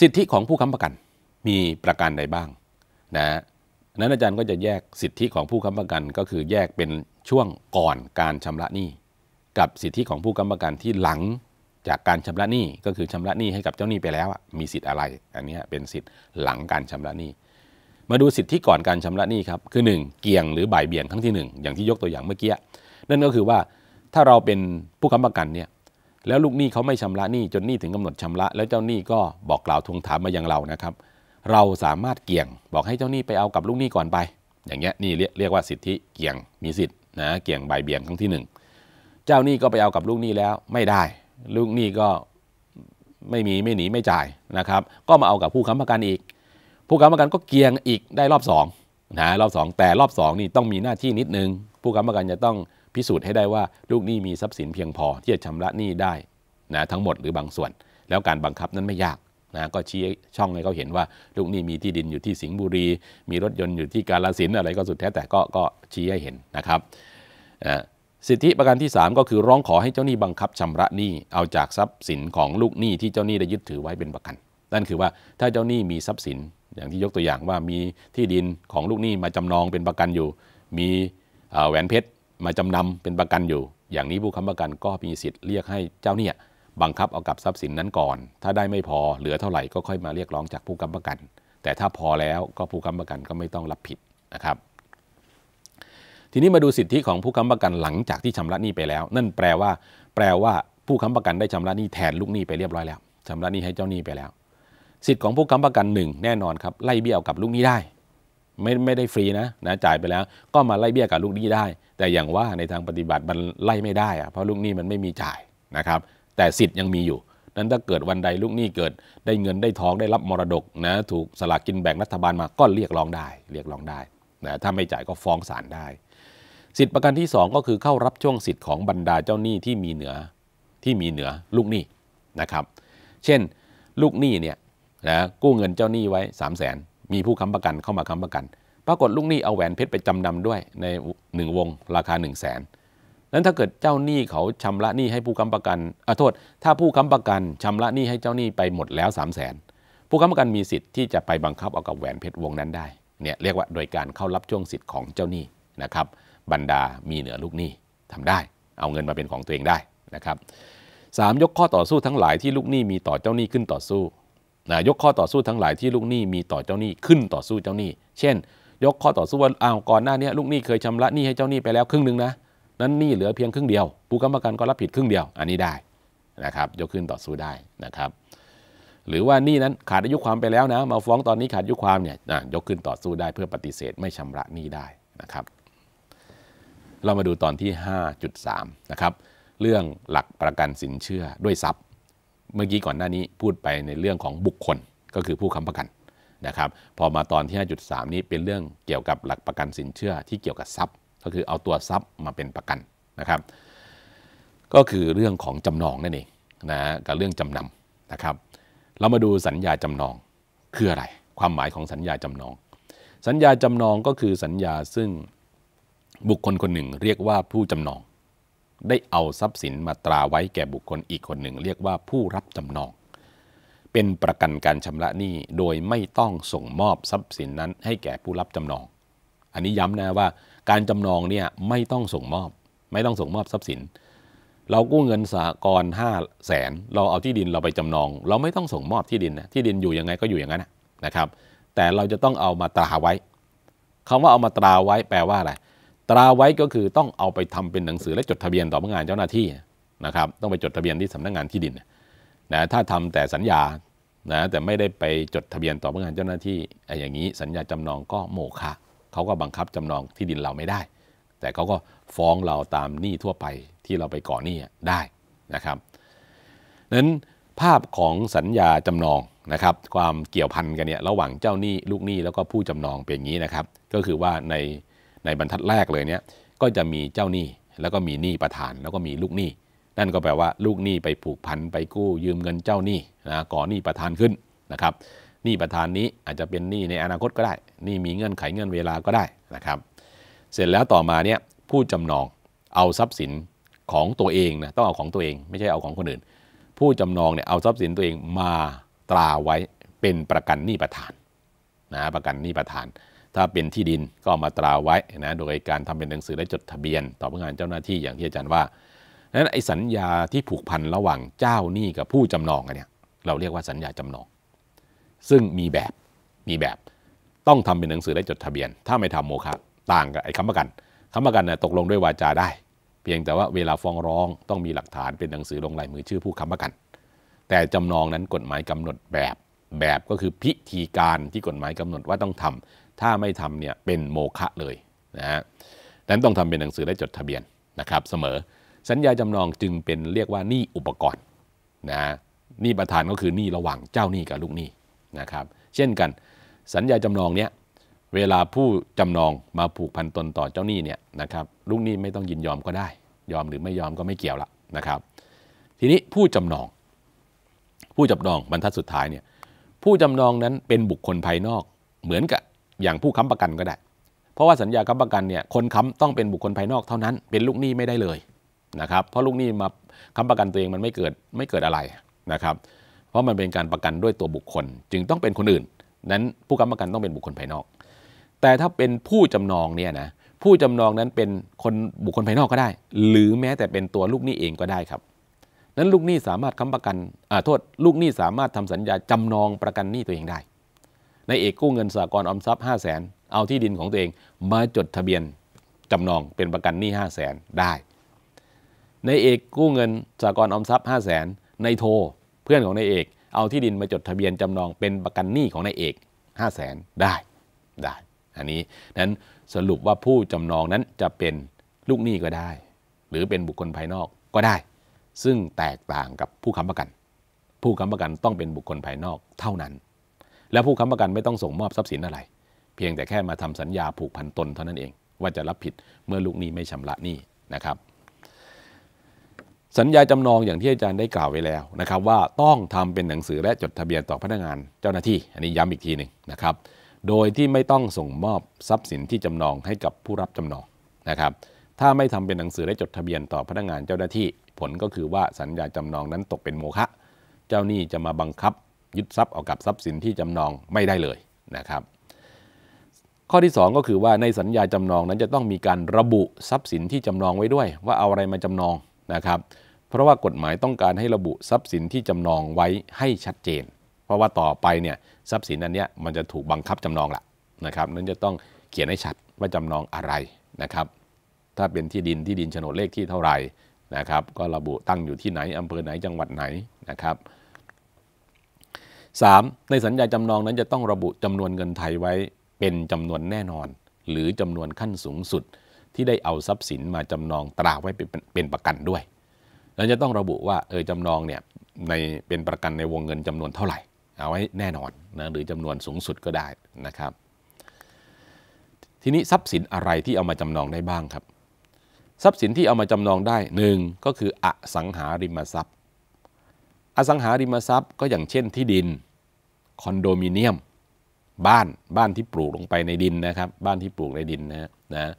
สิทธิของผู้ค้ำประกันมีประการใดบ้างนะนั้นอาจารย์ก็จะแยกสิทธิของผู้ค้ำประกันก็คือแยกเป็นช่วงก่อนการชำระหนี้ กับสิทธิของผู้ค้ำประกันที่หลังจากการชำระหนี้ก็คือชำระหนี้ให้กับเจ้าหนี้ไปแล้วมีสิทธิ์อะไร อันนี้เป็นสิทธิ์หลังการชำระหนี้มาดูสิทธิก่อนการชำระหนี้ครับคือ 1 เกี่ยงหรือบ่ายเบี่ยงครั้งที่ 1 อย่างที่ยกตัวอย่างเมื่อกี้นั่นก็คือว่าถ้าเราเป็นผู้ค้ำประกันเนี่ยแล้วลูกหนี้เขาไม่ชำระหนี้จนหนี้ถึงกำหนดชำระ แล้วเจ้าหนี้ก็บอกกล่าวทวงถามมายังเรานะครับ เราสามารถเกี่ยงบอกให้เจ้าหนี้ไปเอากับลูกหนี้ก่อนไป อย่างเงี้ยนี่เรียกว่าสิทธิเกี่ยงมีสิทธินะเกี่ยงบ่ายเบี่ยงครั้งที่ 1 เจ้าหนี้ก็ไปเอากับลูกหนี้แล้วไม่ได้ลูกหนี้ก็ไม่มีไม่หนีไม่จ่ายนะครับก็มาเอากับผู้ค้ำประกันอีกผู้ค้ำประกันก็เกียงอีกได้รอบ2นะรอบ2 แต่รอบ2นี่ต้องมีหน้าที่นิดนึง ผู้ค้ำประกันจะต้องพิสูจน์ให้ได้ว่า ลูกหนี้มีทรัพย์สินเพียงพอที่จะชำระหนี้ได้นะทั้งหมดหรือบางส่วน แล้วการบังคับนั้นไม่ยากนะก็ชี้ช่องให้เขาเห็นว่า ลูกหนี้มีที่ดินอยู่ที่สิงห์บุรี มีรถยนต์อยู่ที่กาลสินอะไรก็สุดแท้แต่ก็ก็ชี้ให้เห็นนะครับสิทธิประการที่ 3 ก็คือร้องขอให้เจ้าหนี้บังคับชำระหนี้เอาจากทรัพย์สินของลูกหนี้ที่เจ้าหนี้ได้ยึดถือไว้เป็นประกัน นั่นคือว่าถ้าเจ้าหนี้มีทรัพย์สินอย่างที่ยกตัวอย่างว่ามีที่ดินของลูกหนี้มาจำนองเป็นประกันอยู่ มีแหวนเพชรมาจำนำเป็นประกันอยู่ อย่างนี้ผู้ค้ำประกันก็มีสิทธิ์เรียกให้เจ้าเนี่ยบังคับเอากับทรัพย์สินนั้นก่อน ถ้าได้ไม่พอเหลือเท่าไหร่ก็ค่อยมาเรียกร้องจากผู้ค้ำประกัน แต่ถ้าพอแล้วก็ผู้ค้ำประกันก็ไม่ต้องรับผิดนะครับ ทีนี้มาดูสิทธิของผู้ค้ำประกันหลังจากที่ชำระหนี้ไปแล้ว นั่นแปลว่า แปลว่าผู้ค้ำประกันได้ชำระหนี้แทนลูกหนี้ไปเรียบร้อยแล้วชำระหนี้ให้เจ้าหนี้ไปแล้วสิทธิ์ของผู้ค้ำประกันหนึ่งแน่นอนครับไล่เบี้ยกับลูกหนี้ได้ ไม่ไม่ได้ฟรีนะนะ จ่ายไปแล้วก็มาไล่เบี้ยกับลูกหนี้ได้ แต่อย่างว่าในทางปฏิบัติมันไล่ไม่ได้อะเพราะลูกหนี้มันไม่มีจ่ายนะครับ แต่สิทธิ์ยังมีอยู่นั้นถ้าเกิดวันใดลูกหนี้เกิดได้เงินได้ทองได้รับมรดกนะถูกสลากกินแบ่งรัฐบาลมาก็เรียกร้องได้ เรียกร้องได้นะถ้าไม่จ่ายก็ฟ้องศาลได้ สิทธิประกันที่ 2 ก็คือเข้ารับช่วงสิทธิ์ของบรรดาเจ้าหนี้ที่มีเหนือที่มีเหนือลูกหนี้นะครับ เช่นลูกหนี้เนี่ยนะกู้เงินเจ้าหนี้ไว้ 3 0 0แสน มีผู้ค้ำประกันเข้ามาค้ำประกัน ปรากฏลูกหนี้เอาแหวนเพชรไปจำนำด้วยใน1วงราคา 1 0 0 0 0แสนนั้นถ้าเกิดเจ้าหนี้เขาชำระหนี้ให้ผู้ค้ำประกันอโทษ ถ้าผู้ค้ำประกันชำระหนี้ให้เจ้าหนี้ไปหมดแล้ว 3 0 0แสนผู้ค้ำประกันมีสิทธิ์ที่จะไปบังคับเอากับแหวนเพชรวงนั้นได้เนี่ยเรียกว่าโดยการเข้ารับช่วงสิทธิ์ของเจ้าหนี้นะครับ บรรดา มีเหนือลูกหนี้ทำได้ เอาเงินมาเป็นของตัวเองได้นะครับสยกข้อต่อสู้ทั้งหลายที่ลูกหนี้มีต่อเจ้าหนี้ขึ้นต่อสู้นะยกข้อต่อสู้ทั้งหลายที่ลูกหนี้มีต่อเจ้าหนี้ขึ้นต่อสู้เจ้าหนี้ เช่น ยกข้อต่อสู้ว่าอ้าวก่อนหน้านี้ลูกหนี้เคยชำระหนี้ให้เจ้าหนี้ไปแล้วครึ่งหนึ่งนะนั้นหนี้เหลือเพียงครึ่งเดียวผู้กำกับการก็รับผิดครึ่งเดียวอันนี้ได้นะครับยกขึ้นต่อสู้ได้นะครับหรือว่านี่นั้นขาดอายุความไปแล้วนะมาฟ้องตอนนี้ขาดอายุความเนี่ยยกขึ้นต่อสู้ได้เพื่อปฏิเสธไม่ชำระหนี้ได้นะครับ เรามาดูตอนที่ 5.3นะครับเรื่องหลักประกันสินเชื่อด้วยทรัพยเมื่อกี้ก่อนหน้านี้พูดไปในเรื่องของบุคคลก็คือผู้ค้ำประกันนะครับพอมาตอนที่ 5.3นี้เป็นเรื่องเกี่ยวกับหลักประกันสินเชื่อที่เกี่ยวกับทรัพย์ ก็คือเอาตัวทรัพย์มาเป็นประกันนะครับ ก็คือเรื่องของจำนองนั่นเองนะกับเรื่องจำนำนะครับ เรามาดูสัญญาจำนองคืออะไร ความหมายของสัญญาจำนอง สัญญาจำนองก็คือสัญญาซึ่งบุคคลคนหนึ่งเรียกว่าผู้จำนองได้เอาทรัพย์สินมาตราไว้แก่บุคคลอีกคนหนึ่ง เรียกว่าผู้รับจำนอง เป็นประกันการชำระหนี้ โดยไม่ต้องส่งมอบทรัพย์สินนั้น ให้แก่ผู้รับจำนอง อันนี้ย้ำนะว่าการจำนองเนี่ยไม่ต้องส่งมอบ ไม่ต้องส่งมอบทรัพย์สิน เรากู้เงินสหกรณ์ห้าแสน เราเอาที่ดินเราไปจำนอง เราไม่ต้องส่งมอบที่ดินนะที่ดินอยู่ยังไงก็อยู่อย่างนั้นนะครับ แต่เราจะต้องเอามาตราไว้คำว่าเอามาตราไว้แปลว่าอะไรตราไว้ก็คือต้องเอาไปทำเป็นหนังสือและจดทะเบียนต่อพนักงานเจ้าหน้าที่นะครับ ต้องไปจดทะเบียนที่สำนักงานที่ดินนะถ้าทำแต่สัญญานะแต่ไม่ได้ไปจดทะเบียนต่อพนักงานเจ้าหน้าที่ อย่างนี้ สัญญาจำนองก็โมฆะเขาก็บังคับจำนองที่ดินเราไม่ได้ แต่เขาก็ฟ้องเราตามหนี้ทั่วไปที่เราไปก่อหนี้ได้นะครับนั้นภาพของสัญญาจำนองนะครับความเกี่ยวพันกันเนี่ยระหว่างเจ้าหนี้ลูกหนี้ แล้วก็ผู้จำนองเป็นอย่างนี้นะครับ ก็คือว่าในในบรรทัดแรกเลยเนี่ยก็จะมีเจ้าหนี้แล้วก็มีหนี้ประธาน แล้วก็มีลูกหนี้นั่นก็แปลว่าลูกหนี้ไปผูกพันไปกู้ยืมเงินเจ้าหนี้นะก่อหนี้ประธานขึ้นนะครับหนี้ประธานนี้อาจจะเป็นหนี้ในอนาคตก็ได้หนี้มีเงื่อนไขเงื่อนเวลา ก็ได้นะครับเสร็จแล้วต่อมาเนี่ยผู้จำนองเอาทรัพย์สินของตัวเองนะต้องเอาของตัวเอง ไม่ใช่เอาของคนอื่น ผู้จำนองเนี่ยเอาทรัพย์สินตัวเองมาตราไว้เป็นประกันหนี้ประธานนะประกันหนี้ประธานถ้าเป็นที่ดินก็มาตราไว้นะ โดยการทำเป็นหนังสือและจดทะเบียน ต่อพนักงานเจ้าหน้าที่อย่างที่อาจารย์ว่า นั้นไอ้สัญญาที่ผูกพันระหว่างเจ้าหนี้กับผู้จำนองเนี่ยเราเรียกว่าสัญญาจำนอง ซึ่งมีแบบ มีแบบต้องทำเป็นหนังสือและจดทะเบียน ถ้าไม่ทำโมฆะต่างกับไอ้คำประกันคำประกันน่ยตกลงด้วยวาจาได้ เพียงแต่ว่าเวลาฟ้องร้องต้องมีหลักฐานเป็นหนังสือลงลายมือชื่อผู้ค้ำประกัน แต่จำนองนั้นกฎหมายกำหนดแบบ แบบก็คือพิธีการที่กฎหมายกำหนดว่าต้องทำถ้าไม่ทำเนี่ยเป็นโมฆะเลยนะฮะนั้นต้องทำเป็นหนังสือและจดทะเบียนนะครับเสมอ สัญญาจำนองจึงเป็นเรียกว่าหนี้อุปกรณ์นะหนี้ประธานก็คือหนี้ระหว่างเจ้าหนี้กับลูกหนี้นะครับ เช่นกัน สัญญาจำนองเนี่ยเวลาผู้จำนองมาผูกพันตนต่อเจ้าหนี้เนี่ยนะครับลูกหนี้ไม่ต้องยินยอมก็ได้ยอมหรือไม่ยอมก็ไม่เกี่ยวละนะครับ ทีนี้ผู้จำนอง ผู้จำนองบรรทัดสุดท้ายเนี่ยผู้จำนองนั้นเป็นบุคคลภายนอกเหมือนกับอย่างผู้ค้ำประกันก็ได้ เพราะว่าสัญญาค้ำประกันเนี่ยคนค้ำต้องเป็นบุคคลภายนอกเท่านั้นเป็นลูกหนี้ไม่ได้เลยนะครับ เพราะลูกหนี้มาค้ำประกันตัวเองมันไม่เกิดไม่เกิดอะไรนะครับ เพราะมันเป็นการประกันด้วยตัวบุคคลจึงต้องเป็นคนอื่น นั้นผู้ค้ำประกันต้องเป็นบุคคลภายนอก แต่ถ้าเป็นผู้จำนองเนี่ยนะผู้จำนองนั้นเป็นคนบุคคลภายนอกก็ได้ หรือแม้แต่เป็นตัวลูกหนี้เองก็ได้ครับ นั้นลูกหนี้สามารถค้ำประกันอ่าโทษลูกหนี้สามารถทำสัญญาจำนองประกันหนี้ตัวเองได้นายเอกกู้เงินสากลออมทรัพย์ห้าแสนเอาที่ดินของตัวเองมาจดทะเบียนจำนองเป็นประกันหนี้ห้าแสนได้นายเอกกู้เงินสากลออมทรัพย์ห้าแสนนายโทเพื่อนของนายเอก เอาที่ดินมาจดทะเบียนจำนองเป็นประกันหนี้ของนายเอกห้าแสนได้ได้อันนี้นั้นสรุปว่าผู้จำนองนั้นจะเป็นลูกหนี้ก็ได้ หรือเป็นบุคคลภายนอกก็ได้ ซึ่งแตกต่างกับผู้ค้ำประกัน ผู้ค้ำประกันต้องเป็นบุคคลภายนอกเท่านั้นและผู้ค้ำประกันไม่ต้องส่งมอบทรัพย์สินอะไร เพียงแต่แค่มาทำสัญญาผูกพันตนเท่านั้นเองว่าจะรับผิดเมื่อลูกหนี้ไม่ชำระหนี้นะครับ สัญญาจำนองอย่างที่อาจารย์ได้กล่าวไว้แล้วนะครับว่าต้องทำเป็นหนังสือและจดทะเบียนต่อพนักงานเจ้าหน้าที่ อันนี้ย้ำอีกทีหนึ่งนะครับ โดยที่ไม่ต้องส่งมอบทรัพย์สินที่จำนองให้กับผู้รับจำนองนะครับ ถ้าไม่ทำเป็นหนังสือและจดทะเบียนต่อพนักงานเจ้าหน้าที่ผลก็คือว่าสัญญาจำนองนั้นตกเป็นโมฆะเจ้าหนี้จะมาบังคับยึดทรัพย์เอากับทรัพย์สินที่จำนองไม่ได้เลยนะครับ ข้อที่ 2 ก็คือว่าในสัญญาจำนองนั้นจะต้องมีการระบุทรัพย์สินที่จำนองไว้ด้วย ว่าเอาอะไรมาจำนองนะครับ เพราะว่ากฎหมายต้องการให้ระบุทรัพย์สินที่จำนองไว้ให้ชัดเจน เพราะว่าต่อไปเนี่ยทรัพย์สินอันเนี้มันจะถูกบังคับจำนองละนะครับ นั้นจะต้องเขียนให้ชัดว่าจำนองอะไรนะครับ ถ้าเป็นที่ดินที่ดินโฉนดเลขที่เท่าไหร่นะครับ ก็ระบุตั้งอยู่ที่ไหนอำเภอไหนจังหวัดไหนนะครับ 3. ในสัญญาจำนองนั้นจะต้องระบุจำนวนเงินไทยไว้เป็นจำนวนแน่นอน หรือจำนวนขั้นสูงสุด ที่ได้เอาทรัพย์สินมาจำนองตราไว้เป็นประกันด้วยแล้วจะต้องระบุว่าเออจำนองเนี่ยในเป็นประกันในวงเงินจำนวนเท่าไหร่ เอาไว้แน่นอนนะหรือจำนวนสูงสุดก็ได้นะครับ ทีนี้ทรัพย์สินอะไรที่เอามาจำนองได้บ้างครับ ทรัพย์สินที่เอามาจำนองได้หนึ่งก็คืออสังหาริมทรัพย์อสังหาริมทรัพย์ก็อย่างเช่นที่ดินคอนโดมิเนียม บ้านบ้านที่ปลูกลงไปในดินนะครับบ้านที่ปลูกในดินนะนะ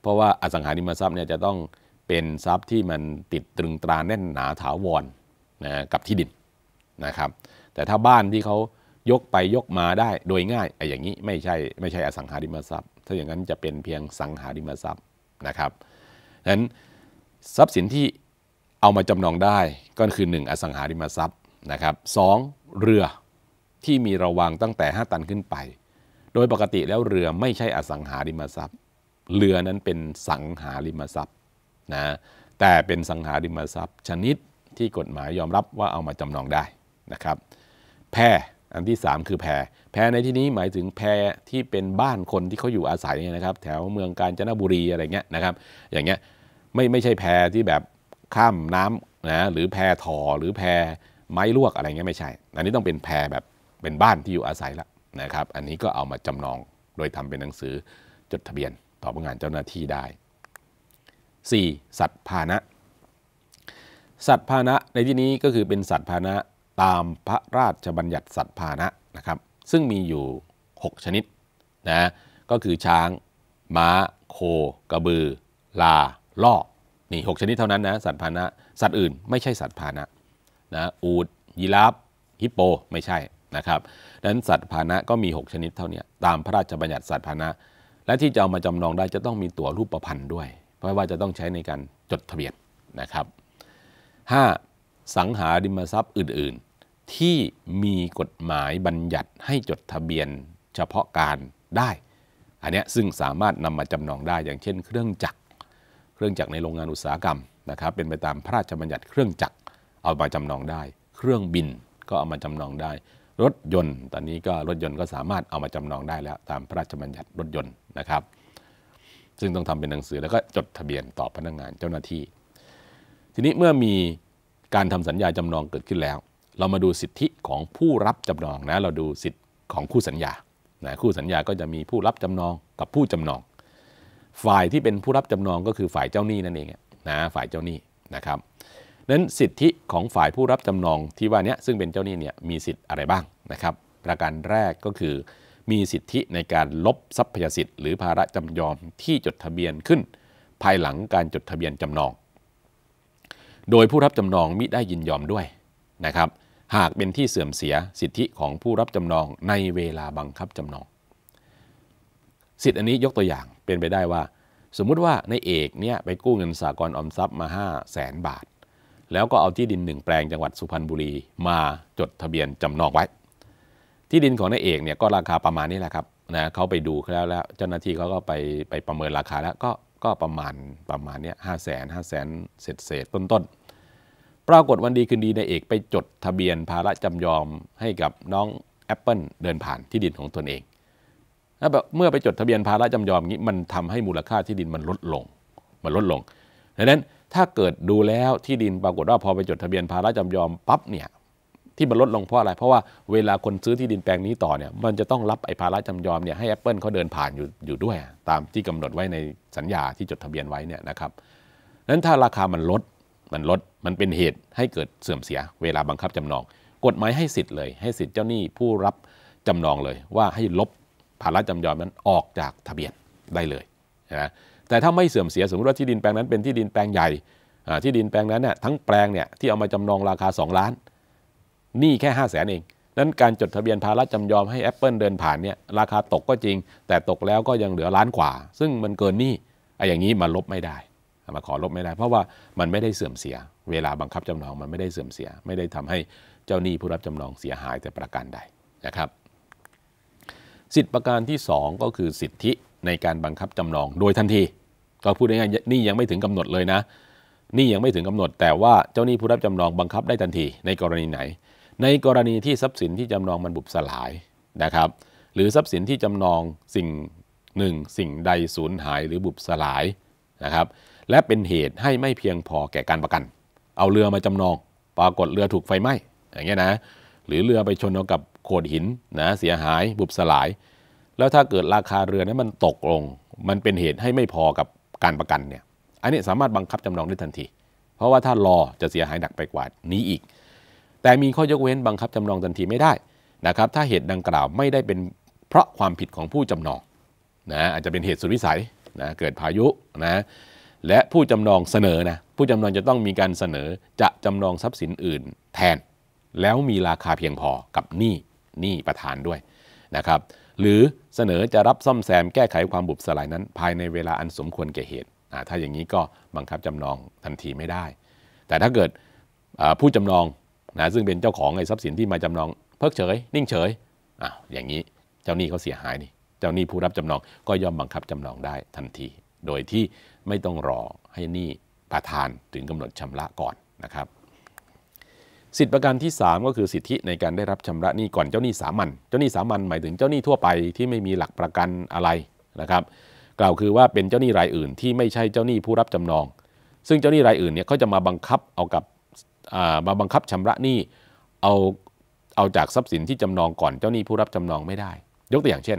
เพราะว่าอสังหาริมทรัพย์เนี่ยจะต้องเป็นทรัพย์ที่มันติดตรึงตราแน่นหนาถาวรนะกับที่ดินนะครับ แต่ถ้าบ้านที่เขายกไปยกมาได้โดยง่ายไอ้อย่างนี้ไม่ใช่ไม่ใช่อสังหาริมทรัพย์ถ้าอย่างนั้นจะเป็นเพียงสังหาริมทรัพย์นะครับดังนั้นทรัพย์สินที่เอามาจำนองได้ก็คือ 1 อสังหาริมทรัพย์นะครับสเรือที่มีระวังตั้งแต่ 5 ตันขึ้นไป โดยปกติแล้วเรือไม่ใช่อสังหาริมทรัพย์ เรือนั้นเป็นสังหาริมทรัพย์นะแต่เป็นสังหาริมทรัพย์ ชนิดที่กฎหมายยอมรับว่าเอามาจำนองได้นะครับแพรอันที่ 3 คือแพรแพรในที่นี้หมายถึงแพรที่เป็นบ้านคนที่เขาอยู่อาศัยนะครับแถวเมืองกาญจนบุรีอะไรเงี้ยนะครับอย่างเงี้ยไม่ไม่ใช่แพรที่แบบข้ามน้ำนะหรือแพทอหรือแพไม้ลวกอะไรเงี้ยไม่ใช่ อันนี้ต้องเป็นแพแบบเป็นบ้านที่อยู่อาศัยละนะครับ อันนี้ก็เอามาจำนองโดยทำเป็นหนังสือจดทะเบียนต่อพนักงานเจ้าหน้าที่ได้ 4. สัตว์พานะ สัตว์พานะในที่นี้ก็คือเป็นสัตว์พานะตามพระราชบัญญัติสัตว์พานะนะครับซึ่งมีอยู่ 6 ชนิดนะก็คือช้าง ม้า โค กระบือ ลาล่อนี่หชนิดเท่านั้นนะสัตว์พาหนะสัตว์อื่นไม่ใช่สัตว์พาหนะนะอูดยีราฟฮิปโปไม่ใช่นะครับดังนั้นสัตว์พาหนะก็มี 6 ชนิดเท่านี้ตามพระราชบัญญัติสัตว์พาหนะและที่จะเอามาจำนองได้จะต้องมีตัวรูปประพันธ์ด้วยเพราะว่าจะต้องใช้ในการจดทะเบียนนะครับ 5. สังหาริมทรัพย์อื่นๆ ที่มีกฎหมายบัญญัติให้จดทะเบียนเฉพาะการได้อันนี้ซึ่งสามารถนำมาจำนองได้อย่างเช่น เครื่องจักรเครื่องจักรในโรงงานอุตสาหกรรมนะครับ เป็นไปตามพระราชบัญญัติเครื่องจักรเอามาจำนองได้ เครื่องบินก็เอามาจำนองได้ รถยนต์ตอนนี้ก็รถยนต์ก็สามารถเอามาจำนองได้แล้วตามพระราชบัญญัติรถยนต์นะครับ ซึ่งต้องทำเป็นหนังสือแล้วก็จดทะเบียนต่อพนักงงานเจ้าหน้าที่ ทีนี้เมื่อมีการทำสัญญาจำนองเกิดขึ้นแล้ว เรามาดูสิทธิของผู้รับจำนองนะเราดูสิทธิของคู่สัญญานะคู่สัญญาก็จะมีผู้รับจำนองกับผู้จำนองฝ่ายที่เป็นผู้รับจำนองก็คือฝ่ายเจ้าหนี้นั่นเองนะฝ่ายเจ้าหนี้นะครับนั้นสิทธิของฝ่ายผู้รับจำนองที่ว่านี้ซึ่งเป็นเจ้าหนี้เนี่ยมีสิทธิ์อะไรบ้างนะครับ ประการแรกก็คือ มีสิทธิในการลบทรัพยสิทธิ์หรือ ภาระจำยอมที่จดทะเบียนขึ้น ภายหลังการจดทะเบียนจำนอง โดยผู้รับจำนองมิได้ยินยอมด้วยนะครับ หากเป็นที่เสื่อมเสียสิทธิของผู้รับจำนองในเวลาบังคับจำนองสิทธิ์อันนี้ยกตัวอย่างเป็นไปได้ว่าสมมุติว่าในเอกเนี่ยไปกู้เงินสากลออมทรัพย์มา5 0 0แสนบาท แล้วก็เอาที่ดินหนึ่งแปลงจังหวัดสุพรรณบุรีมาจดทะเบียนจำนองไว้ที่ดินของนายเอกเนี่ยก็ราคาประมาณนี้แหละครับนะเขาไปดูแล้วแล้วเจ้าหน้าที่เขาก็ไปไปประเมินราคาแล้วก็ก็ประมาณประมาณเนี้ยห้าแสนห้าแสนเศษเศษต้นต้นปรากฏวันดีคืนดีนายเอกไปจดทะเบียนภาระจำยอมให้กับน้องแอปเปิลเดินผ่านที่ดินของตนเองเมื่อไปจดทะเบียนภาระจำยอมนี้ มันทำให้มูลค่าที่ดินมันลดลง มันลดลงดังนั้นถ้าเกิดดูแล้วที่ดินปรากฏว่าพอไปจดทะเบียนภาระจำยอมปั๊บเนี่ยที่มันลดลงเพราะอะไร เพราะว่าเวลาคนซื้อที่ดินแปลงนี้ต่อเนี่ยมันจะต้องรับไอ้ภาระจำยอมเนี่ยให้ Apple เขาเดินผ่านอยู่อยู่ด้วย ตามที่กำหนดไว้ในสัญญาที่จดทะเบียนไว้เนี่ยนะครับนั้นถ้าราคามันลด มันลด มันเป็นเหตุให้เกิดเสื่อมเสีย เวลาบังคับจำนอง กฎหมายให้สิทธิ์เลยให้สิทธิ์เจ้าหนี้ผู้รับจำนองเลยว่าให้ลบภาระจำยอมนั้นออกจากทะเบียนได้เลยนะ แต่ถ้าไม่เสื่อมเสียสมมติว่าที่ดินแปลงนั้นเป็นที่ดินแปลงใหญ่ ที่ดินแปลงนั้นเนี่ยทั้งแปลงเนี่ยที่เอามาจำนองราคา 2 ล้าน หนี้แค่5 0 0 0 0นเองนั้นการจดทะเบียนภาระจำยอมให้ Apple เดินผ่านเนี่ยราคาตกก็จริง แต่ตกแล้วก็ยังเหลือล้านกว่า ซึ่งมันเกินหนี้ไอ้อย่างนี้มาลบไม่ได้ มาขอลบไม่ได้ เพราะว่ามันไม่ได้เสื่อมเสีย เวลาบังคับจำนองมันไม่ได้เสื่อมเสีย ไม่ได้ทำให้เจ้าหนี้ผู้รับจำนองเสียหายแต่ประการใดนะครับสิทธิประการที่ 2 ก็คือสิทธิในการบังคับจำนองโดยทันทีก็พูดง่ายๆนี่ยังไม่ถึงกำหนดเลยนะ นี่ยังไม่ถึงกำหนดแต่ว่าเจ้าหนี้ผู้รับจำนองบังคับได้ทันทีในกรณีไหน ในกรณีที่ทรัพย์สินที่จำนองมันบุบสลายนะครับหรือทรัพย์สินที่จำนองสิ่งหนึ่งสิ่งใดสูญหายหรือบุบสลายนะครับและเป็นเหตุให้ไม่เพียงพอแก่การประกัน เอาเรือมาจำนองปรากฏเรือถูกไฟไหม้อย่างเงี้ยนะหรือเรือไปชนเอากับโขดหินนะเสียหายบุบสลาย แล้วถ้าเกิดราคาเรือนั้นมันตกลงมันเป็นเหตุให้ไม่พอกับการประกันเนี่ยอันนี้สามารถบังคับจำนองได้ทันที เพราะว่าถ้ารอจะเสียหายหนักไปกว่านี้อีก แต่มีข้อยกเว้นบังคับจำนองทันทีไม่ได้นะครับถ้าเหตุดังกล่าวไม่ได้เป็นเพราะความผิดของผู้จำนองนะอาจจะเป็นเหตุสุดวิสัยนะเกิดพายุนะและผู้จำนองเสนอนะผู้จำนองจะต้องมีการเสนอจะจำนองทรัพย์สินอื่น แทนแล้วมีราคาเพียงพอกับหนี้หนี้ประธานด้วยนะครับ หรือเสนอจะรับซ่อมแซมแก้ไขความบุบสลายนั้นภายในเวลาอันสมควรแก่เหตุถ้าอย่างนี้ก็บังคับจำนองทันทีไม่ได้ แต่ถ้าเกิดผู้จำนองนะซึ่งเป็นเจ้าของไอ้ทรัพย์สินที่มาจำนอง เพิกเฉย นิ่งเฉยออย่างนี้เจ้าหนี้เขาเสียหายนี่เจ้าหนี้ผู้รับจำนอง ก็ย่อมบังคับจำนองได้ทันที โดยที่ไม่ต้องรอให้หนี้ประธานถึงกำหนดชำระก่อนนะครับสิทธิประกันที่ 3 ก็คือสิทธิในการได้รับชำระหนี้ก่อนเจ้าหนี้สามัญ เจ้าหนี้สามัญหมายถึงเจ้าหนี้ทั่วไปที่ไม่มีหลักประกันอะไรนะครับ กล่าวคือว่าเป็นเจ้าหนี้รายอื่นที่ไม่ใช่เจ้าหนี้ผู้รับจำนอง ซึ่งเจ้าหนี้รายอื่นเนี่ยเขาจะมาบังคับเอากับมาบังคับชำระหนี้ เอาเอาจากทรัพย์สินที่จำนองก่อนเจ้าหนี้ผู้รับจำนองไม่ได้ ยกตัวอย่างเช่น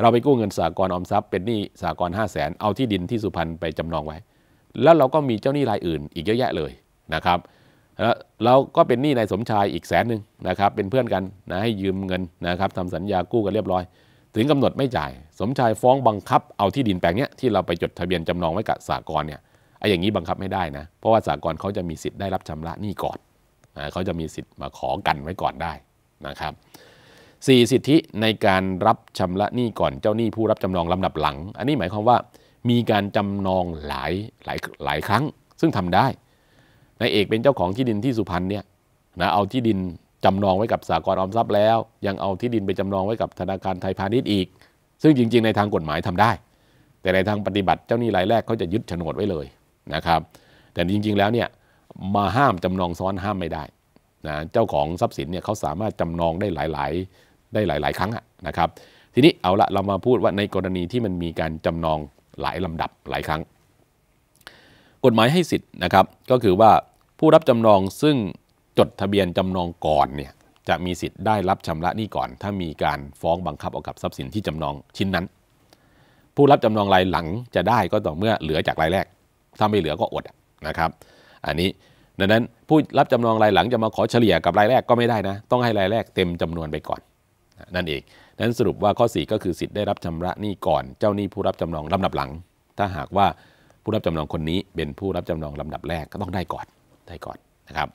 เราไปกู้เงินสากลออมทรัพย์ เป็นหนี้สากลห้าแสนเอาที่ดินที่สุพรรณไปจำนองไว้ แล้วเราก็มีเจ้าหนี้รายอื่น อีกเยอะแยะเลยนะครับแล้วเราก็เป็นหนี้นายสมชายอีกแสนหนึ่งนะครับเป็นเพื่อนกันนะให้ยืมเงินนะครับทำสัญญากู้กันเรียบร้อย ถึงกำหนดไม่จ่าย สมชายฟ้องบังคับเอาที่ดินแปลงเนี้ยที่เราไปจดทะเบียนจำนองไว้กับสากลเนี่ยไอ้อย่างนี้บังคับไม่ได้นะเพราะว่าสากลเขาจะมีสิทธิ์ได้รับชำระหนี้ก่อน เขาจะมีสิทธิ์มาขอกันไว้ก่อนได้นะครับสี่สิทธิในการรับชำระหนี้ก่อนเจ้าหนี้ผู้รับจำนองลำดับหลัง อันนี้หมายความว่า มีการจำนองหลายหลายหลายครั้ง ซึ่งทำได้นายเอกเป็นเจ้าของที่ดินที่สุพรรณเนี่ยนะเอาที่ดินจำนองไว้กับสากลออมทรัพย์แล้ว ยังเอาที่ดินไปจำนองไว้กับธนาคารไทยพาณิชย์อีก ซึ่งจริงๆในทางกฎหมายทำได้ แต่ในทางปฏิบัติเจ้าหนี้รายแรกเขาจะยึดโฉนดไว้เลยนะครับแต่จริงๆแล้วเนี่ยมาห้ามจำนองซ้อนห้ามไม่ได้นะเจ้าของทรัพย์สินเนี่ยเขาสามารถจำนองได้หลายๆได้หลาย ๆ ครั้งนะครับทีนี้เอาละเรามาพูดว่าในกรณีที่มันมีการจำนองหลายลำดับหลายครั้งกฎหมายให้สิทธิ์นะครับก็คือว่าผู้รับจำนองซึ่งจดทะเบียนจำนองก่อนเนี่ยจะมีสิทธิ์ได้รับชำระหนี้ก่อน ถ้ามีการฟ้องบังคับเอากับทรัพย์สินที่จำนองชิ้นนั้น ผู้รับจำนองรายหลังจะได้ก็ต่อเมื่อเหลือจากรายแรกถ้าไม่เหลือก็อดนะครับ อันนี้ดังนั้นผู้รับจำนองรายหลังจะมาขอเฉลี่ยกับรายแรกก็ไม่ได้นะ ต้องให้รายแรกเต็มจำนวนไปก่อนนั่นเองนั้นสรุปว่าข้อ4ก็คือสิทธิ์ได้รับชำระหนี้ก่อน เจ้าหนี้ผู้รับจำนองลำดับหลัง ถ้าหากว่าผู้รับจำนองคนนี้เป็นผู้รับจำนองลำดับแรกก็ต้องได้ก่อนได้ก่อนนะครับ